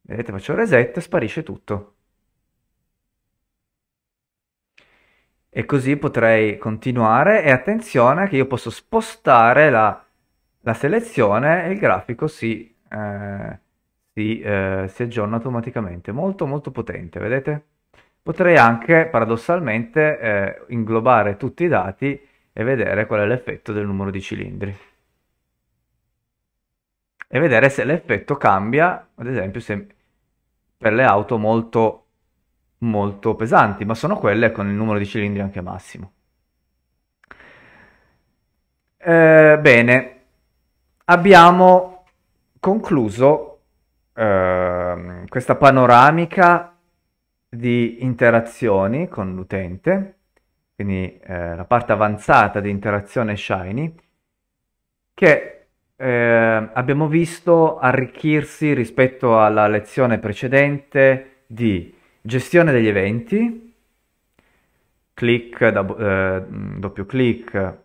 Vedete, faccio reset, sparisce tutto. E così potrei continuare e attenzione che io posso spostare la, la selezione e il grafico si, eh, si, eh, si aggiorna automaticamente. Molto molto potente, vedete? Potrei anche paradossalmente eh, inglobare tutti i dati e vedere qual è l'effetto del numero di cilindri e vedere se l'effetto cambia, ad esempio, se per le auto molto, molto pesanti, ma sono quelle con il numero di cilindri anche massimo. Eh, bene, abbiamo concluso eh, questa panoramica di interazioni con l'utente quindi eh, la parte avanzata di interazione Shiny, che eh, abbiamo visto arricchirsi rispetto alla lezione precedente di gestione degli eventi, click, dub, eh, doppio clic,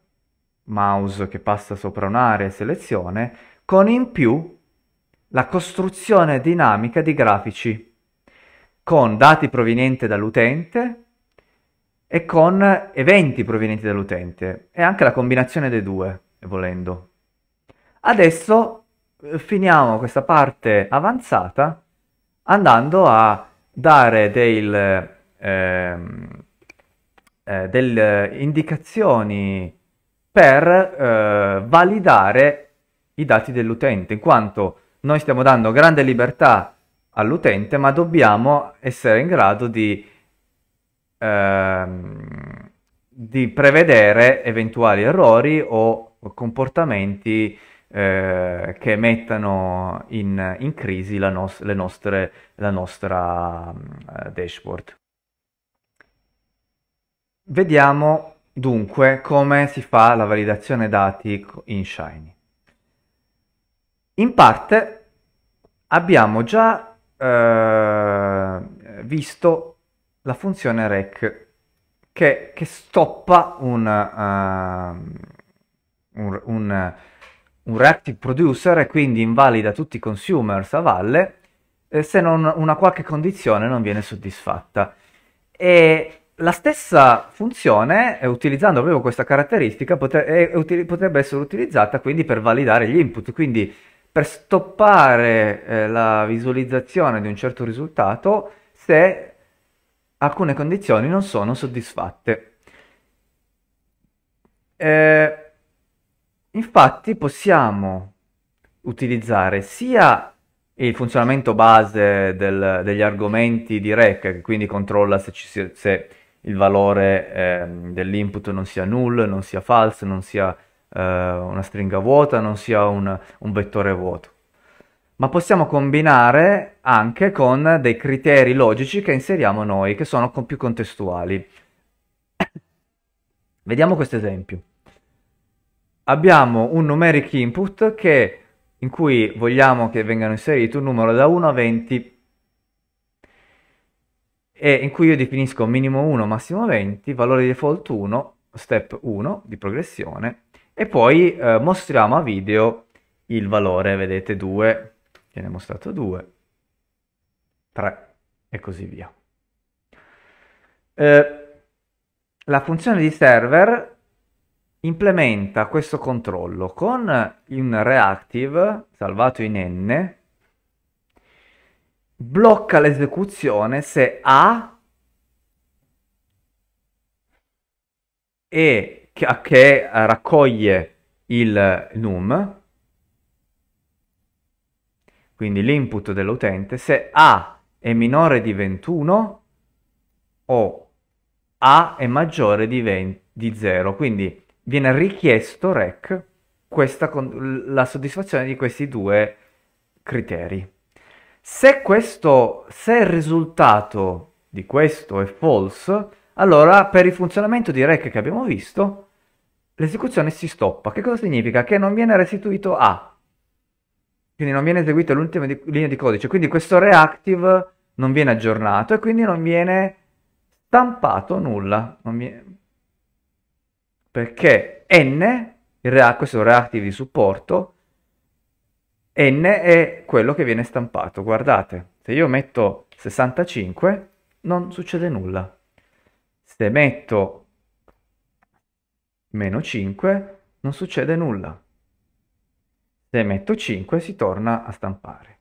mouse che passa sopra un'area e selezione, con in più la costruzione dinamica di grafici, con dati provenienti dall'utente, e con eventi provenienti dall'utente e anche la combinazione dei due, volendo. Adesso eh, finiamo questa parte avanzata andando a dare del, ehm, eh, eh, delle indicazioni per eh, validare i dati dell'utente, in quanto noi stiamo dando grande libertà all'utente, ma dobbiamo essere in grado di ehm, di prevedere eventuali errori o comportamenti eh, che mettano in, in crisi la, nos- nostre, la nostra mm, eh, dashboard. Vediamo dunque come si fa la validazione dati in Shiny. In parte abbiamo già eh, visto la funzione rec che, che stoppa un, uh, un, un, un, reactive producer e quindi invalida tutti i consumers a valle eh, se non una qualche condizione non viene soddisfatta. E la stessa funzione, eh, utilizzando proprio questa caratteristica, potre- è, potrebbe essere utilizzata quindi per validare gli input, quindi per stoppare eh, la visualizzazione di un certo risultato se alcune condizioni non sono soddisfatte. Eh, infatti possiamo utilizzare sia il funzionamento base del, degli argomenti di REC, che quindi controlla se, ci, se il valore eh, dell'input non sia null, non sia false, non sia eh, una stringa vuota, non sia un, un vettore vuoto ma possiamo combinare anche con dei criteri logici che inseriamo noi, che sono con più contestuali. Vediamo questo esempio. Abbiamo un numeric input che, in cui vogliamo che vengano inseriti un numero da 1 a 20 e in cui io definisco minimo 1, massimo 20, valore default 1, step 1 di progressione e poi eh, mostriamo a video il valore, vedete 2, viene mostrato 2, 3 e così via. Eh, la funzione di server implementa questo controllo con un reactive salvato in n, blocca l'esecuzione se A e che, che raccoglie il num quindi l'input dell'utente, se A è minore di 21 o A è maggiore di, 20, di 0. Quindi viene richiesto REC questa, la soddisfazione di questi due criteri. Se, questo, se il risultato di questo è false, allora per il funzionamento di REC che abbiamo visto, l'esecuzione si stoppa. Che cosa significa? Che non viene restituito A, quindi non viene eseguita l'ultima di- linea di codice, quindi questo reactive non viene aggiornato e quindi non viene stampato nulla, viene... perché n, rea- questo reactive di supporto, n è quello che viene stampato, guardate, se io metto 65 non succede nulla, se metto meno 5 non succede nulla se metto 5 si torna a stampare.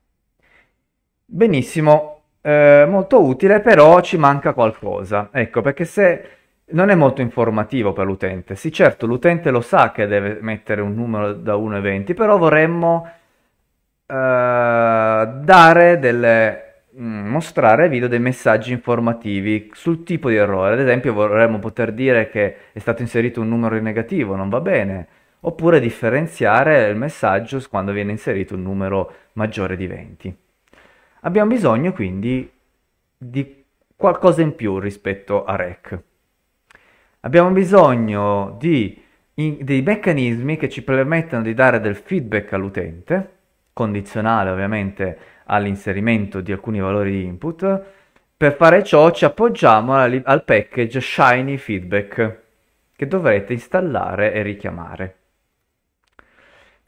Benissimo, eh, molto utile, però ci manca qualcosa. Ecco, perché se non è molto informativo per l'utente. Sì, certo, l'utente lo sa che deve mettere un numero da 1 a 20, però vorremmo eh, dare delle mm, mostrare ai video dei messaggi informativi sul tipo di errore. Ad esempio, vorremmo poter dire che è stato inserito un numero in negativo, non va bene oppure differenziare il messaggio quando viene inserito un numero maggiore di 20. Abbiamo bisogno quindi di qualcosa in più rispetto a REC. Abbiamo bisogno di in, dei meccanismi che ci permettano di dare del feedback all'utente, condizionale ovviamente all'inserimento di alcuni valori di input. Per fare ciò ci appoggiamo al, al package Shiny Feedback che dovrete installare e richiamare.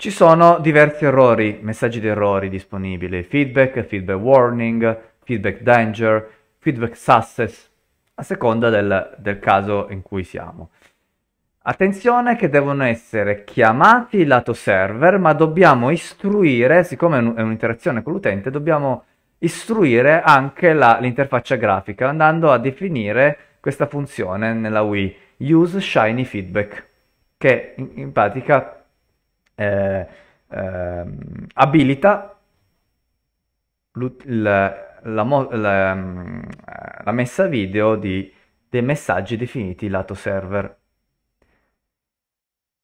Ci sono diversi errori, messaggi di errori disponibili, feedback, feedback warning, feedback danger, feedback success, a seconda del, del caso in cui siamo. Attenzione che devono essere chiamati lato server, ma dobbiamo istruire, siccome è un'interazione con l'utente, dobbiamo istruire anche l'interfaccia grafica, andando a definire questa funzione nella Wii, use shiny feedback, che in, in pratica eh, eh, abilita la, la, ehm, la messa video di, dei messaggi definiti lato server.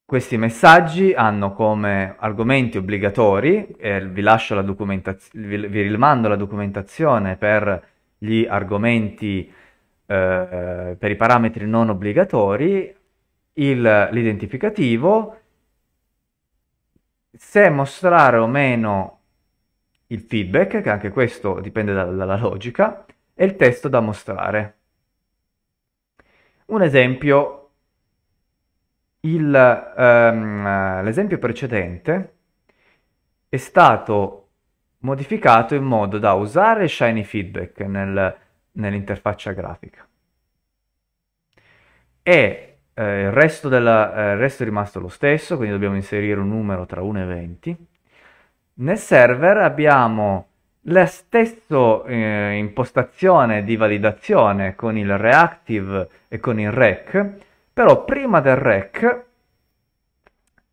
Questi messaggi hanno come argomenti obbligatori, eh, vi, vi, vi rimando la documentazione per gli argomenti eh, per i parametri non obbligatori, l'identificativo, se mostrare o meno il feedback, che anche questo dipende da, dalla logica, e il testo da mostrare. Un esempio, ehm, l'esempio um, precedente è stato modificato in modo da usare Shiny Feedback nel, nell'interfaccia grafica e eh, il, resto della, eh, il resto è rimasto lo stesso, quindi dobbiamo inserire un numero tra 1 e 20. Nel server abbiamo la stessa eh, impostazione di validazione con il reactive e con il rec, però prima del rec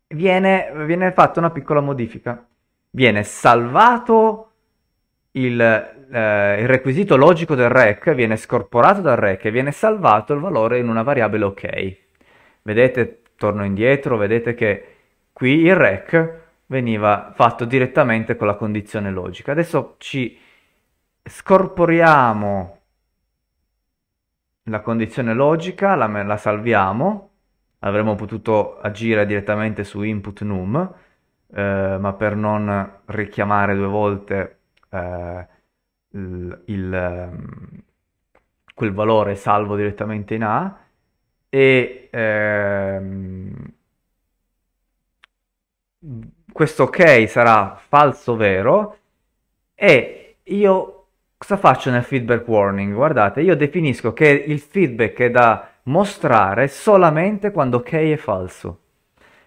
viene, viene fatta una piccola modifica. Viene salvato il, eh, il, requisito logico del rec, viene scorporato dal rec e viene salvato il valore in una variabile ok. Vedete, torno indietro, vedete che qui il rec veniva fatto direttamente con la condizione logica. Adesso ci scorporiamo la condizione logica, la, la salviamo, avremmo potuto agire direttamente su input num, eh, ma per non richiamare due volte eh, il, il, ehm, quel valore salvo direttamente in A, e ehm, questo ok sarà falso vero e io cosa faccio nel feedback warning? Guardate, io definisco che il feedback è da mostrare solamente quando ok è falso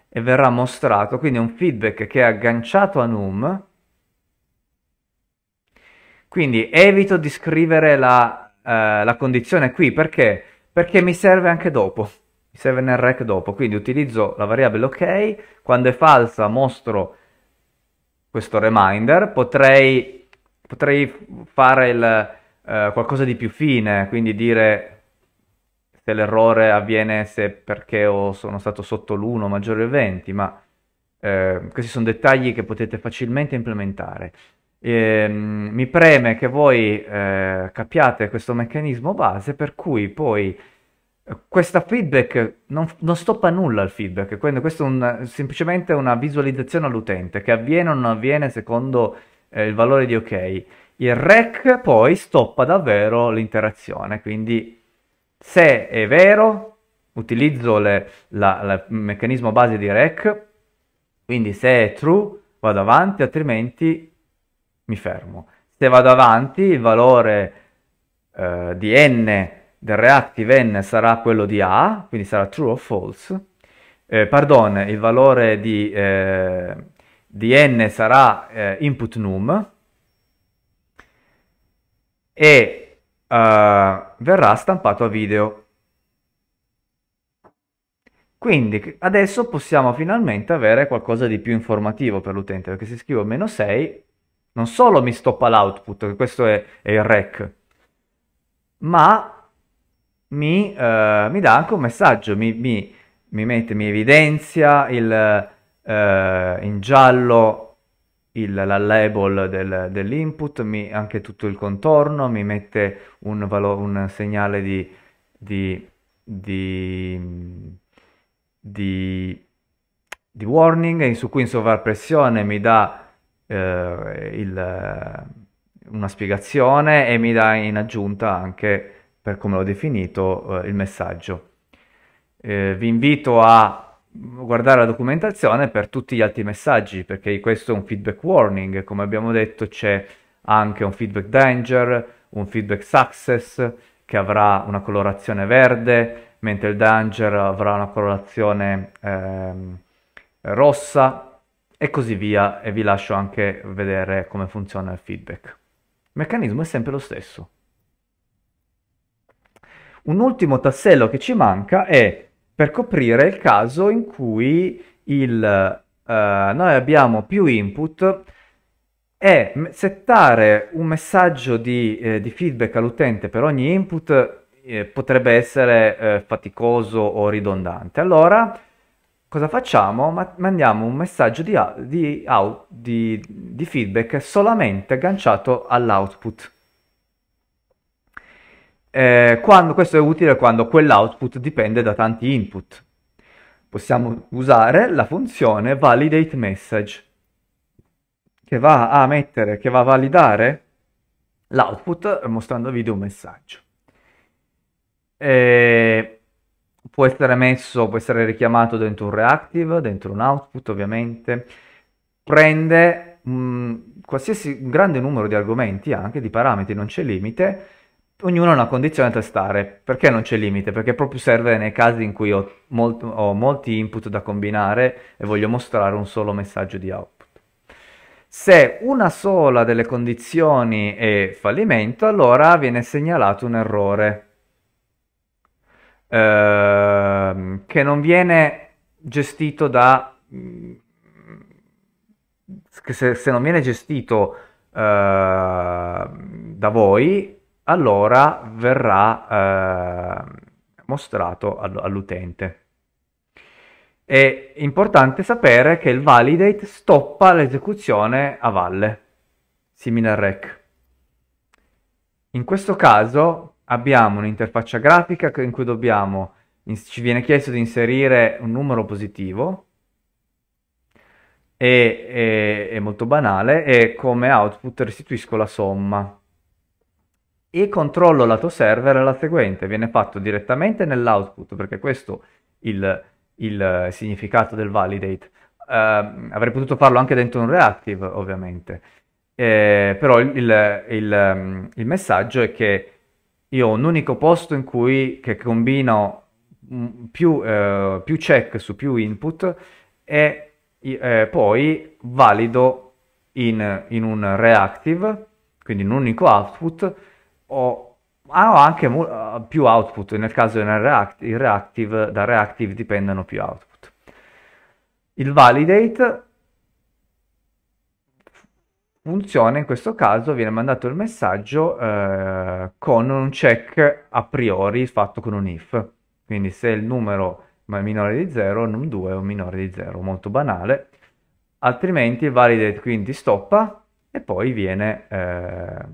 e verrà mostrato, quindi è un feedback che è agganciato a num quindi evito di scrivere la, eh, la condizione qui perché perché mi serve anche dopo, mi serve nel rec dopo, quindi utilizzo la variabile ok, quando è falsa mostro questo reminder, potrei, potrei fare il, eh, qualcosa di più fine, quindi dire se l'errore avviene se perché ho, sono stato sotto l'1 maggiore 20, ma eh, questi sono dettagli che potete facilmente implementare. E, ehm, mi preme che voi eh, capiate questo meccanismo base per cui poi eh, questa feedback non, non stoppa nulla il feedback, quindi questo è un, semplicemente una visualizzazione all'utente che avviene o non avviene secondo eh, il valore di ok. Il rec poi stoppa davvero l'interazione, quindi se è vero utilizzo le, la, la, il meccanismo base di rec, quindi se è true vado avanti, altrimenti mi fermo. Se vado avanti, il valore eh, di n del reactive n sarà quello di A, quindi sarà true o false. Eh, pardon, il valore di, eh, di n sarà eh, input num e eh, verrà stampato a video. Quindi adesso possiamo finalmente avere qualcosa di più informativo per l'utente, perché se scrivo meno 6 non solo mi stoppa l'output, questo è, è il rec, ma mi, eh, mi, dà anche un messaggio, mi, mi, mi mette, mi evidenzia il, eh, in giallo il, la label del, dell'input, anche tutto il contorno, mi mette un, valo, un segnale di, di, di, di, warning su cui in sovrappressione mi dà eh, il, una spiegazione e mi dà in aggiunta anche, per come l'ho definito, eh, il messaggio. Eh, vi invito a guardare la documentazione per tutti gli altri messaggi, perché questo è un feedback warning, come abbiamo detto c'è anche un feedback danger, un feedback success che avrà una colorazione verde, mentre il danger avrà una colorazione ehm, rossa e così via e vi lascio anche vedere come funziona il feedback. Il meccanismo è sempre lo stesso. Un ultimo tassello che ci manca è per coprire il caso in cui il, uh, noi abbiamo più input e settare un messaggio di, eh, di feedback all'utente per ogni input eh, potrebbe essere eh, faticoso o ridondante. Allora cosa facciamo? Ma- mandiamo un messaggio di, au- di, au- di, di feedback solamente agganciato all'output. Eh, quando, questo è utile quando quell'output dipende da tanti input. Possiamo usare la funzione validate message che va a mettere, che va a validare l'output mostrandovi di un messaggio. Eh, può essere messo, può essere richiamato dentro un reactive, dentro un output ovviamente, prende mh, mm, qualsiasi un grande numero di argomenti anche, di parametri, non c'è limite, ognuno ha una condizione da testare. Perché non c'è limite? Perché proprio serve nei casi in cui ho, molt- ho molti input da combinare e voglio mostrare un solo messaggio di output. Se una sola delle condizioni è fallimento, allora viene segnalato un errore eh, che non viene gestito da... Mm, che se, se non viene gestito eh, da voi, allora verrà eh, mostrato all'utente. È importante sapere che il validate stoppa l'esecuzione a valle, simile al rec. In questo caso abbiamo un'interfaccia grafica in cui dobbiamo, ci viene chiesto di inserire un numero positivo, e, è molto banale, e come output restituisco la somma. E controllo lato server è la seguente, viene fatto direttamente nell'output, perché questo è il, il significato del validate. Uh, avrei potuto farlo anche dentro un reactive, ovviamente. Eh, però il, il, il, ehm, messaggio è che io ho un unico posto in cui che combino mm, più, eh, più check su più input e eh, poi valido in, in, un reactive, quindi un unico output, o ah, ho anche uh, più output, nel caso del react, reactive, da reactive dipendono più output. Il validate funzione, in questo caso viene mandato il messaggio eh, con un check a priori fatto con un if. Quindi se il numero è minore di 0, num2 è un minore di 0, molto banale. Altrimenti il validate quindi stoppa e poi viene, eh,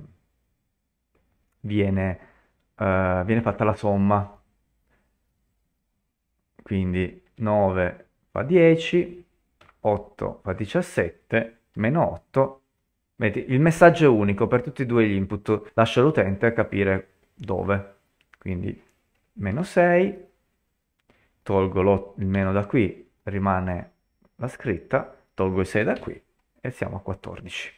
viene, eh, viene fatta la somma. Quindi 9 fa 10, 8 fa 17, meno 8 Vedi, il messaggio è unico per tutti e due gli input, lascia l'utente capire dove. Quindi meno 6, tolgo il meno da qui, rimane la scritta, tolgo i 6 da qui e siamo a 14.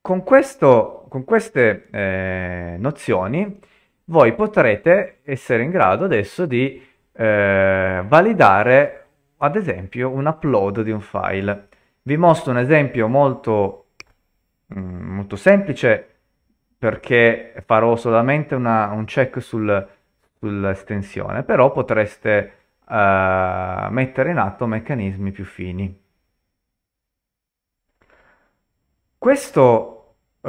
Con, questo, con queste eh, nozioni voi potrete essere in grado adesso di eh, validare ad esempio un upload di un file. Vi mostro un esempio molto, mm, molto semplice perché farò solamente una, un check sul, sull'estensione, però potreste uh, mettere in atto meccanismi più fini. Questo uh,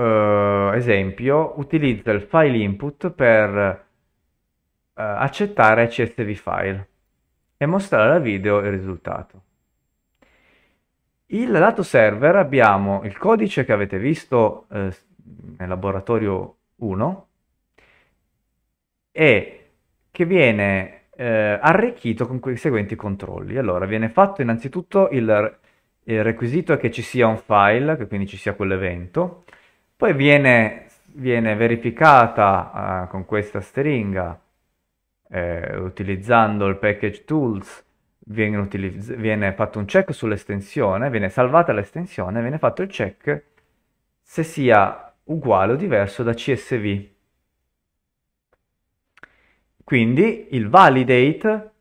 esempio utilizza il file input per uh, accettare CSV file e mostrare al video il risultato. Il lato server abbiamo il codice che avete visto eh, nel laboratorio 1 e che viene eh, arricchito con i seguenti controlli. Allora, viene fatto innanzitutto il, il requisito che ci sia un file, che quindi ci sia quell'evento, poi viene, viene verificata eh, con questa stringa eh, utilizzando il package tools viene, viene fatto un check sull'estensione, viene salvata l'estensione, viene fatto il check se sia uguale o diverso da CSV. Quindi il validate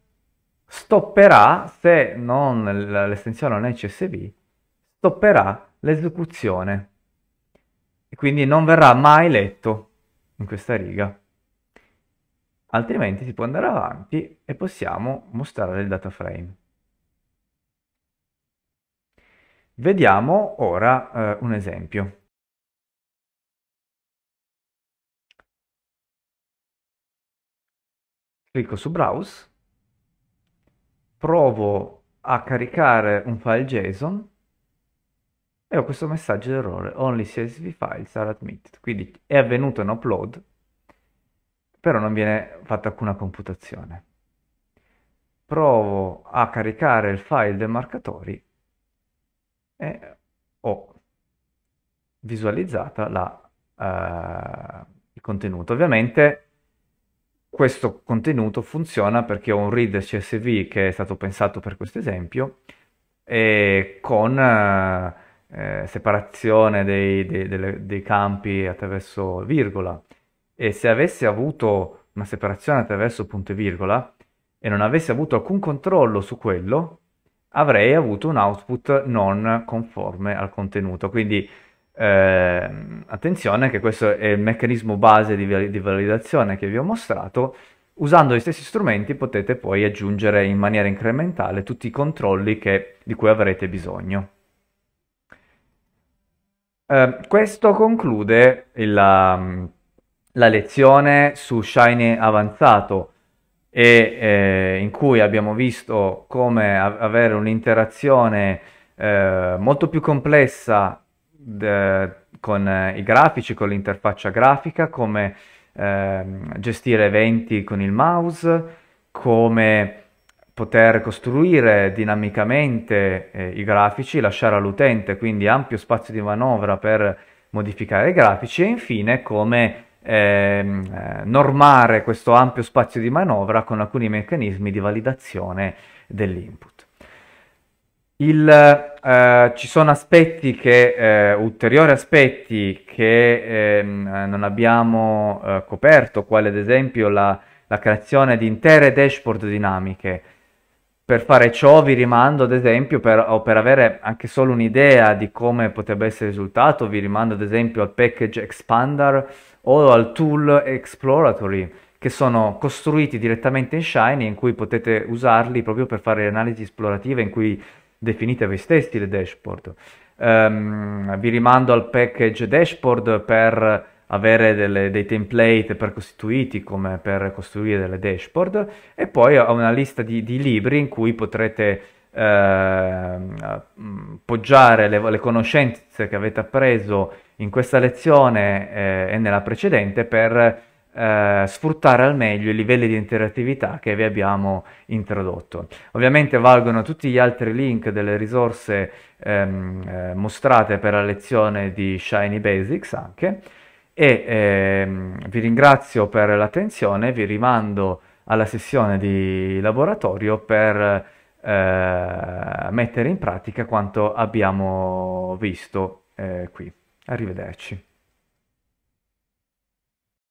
stopperà, se l'estensione non è CSV, stopperà l'esecuzione. E quindi non verrà mai letto in questa riga altrimenti si può andare avanti e possiamo mostrare il data frame. Vediamo ora eh, un esempio. Clicco su Browse, provo a caricare un file JSON e ho questo messaggio d'errore, only CSV files are admitted, quindi è avvenuto un upload però non viene fatta alcuna computazione. Provo a caricare il file dei marcatori e ho visualizzato la, uh, il contenuto. Ovviamente questo contenuto funziona perché ho un read CSV che è stato pensato per questo esempio e con eh, separazione dei, dei, dei, dei, campi attraverso virgola e se avessi avuto una separazione attraverso punto e virgola e non avessi avuto alcun controllo su quello, avrei avuto un output non conforme al contenuto. Quindi eh, attenzione che questo è il meccanismo base di, di validazione che vi ho mostrato. Usando gli stessi strumenti potete poi aggiungere in maniera incrementale tutti i controlli che, di cui avrete bisogno. Eh, questo conclude il, la lezione su Shiny avanzato e eh, in cui abbiamo visto come avere un'interazione eh, molto più complessa de, con i grafici, con l'interfaccia grafica, come eh, gestire eventi con il mouse, come poter costruire dinamicamente eh, i grafici, lasciare all'utente quindi ampio spazio di manovra per modificare i grafici e infine come Ehm, eh, normare questo ampio spazio di manovra con alcuni meccanismi di validazione dell'input. Il, eh, ci sono aspetti che, eh, ulteriori aspetti che ehm, non abbiamo eh, coperto, quale ad esempio la, la creazione di intere dashboard dinamiche. Per fare ciò vi rimando ad esempio, per, o per avere anche solo un'idea di come potrebbe essere il risultato, vi rimando ad esempio al package expander o al tool exploratory che sono costruiti direttamente in Shiny in cui potete usarli proprio per fare analisi esplorative in cui definite voi stessi le dashboard. Um, vi rimando al package dashboard per avere delle, dei template precostituiti come per costruire delle dashboard e poi ho una lista di, di libri in cui potrete eh, poggiare le, le conoscenze che avete appreso in questa lezione eh, e nella precedente per eh, sfruttare al meglio i livelli di interattività che vi abbiamo introdotto. Ovviamente valgono tutti gli altri link delle risorse ehm, eh, mostrate per la lezione di Shiny Basics anche e ehm, vi ringrazio per l'attenzione, vi rimando alla sessione di laboratorio per eh, mettere in pratica quanto abbiamo visto eh, qui. Arrivederci.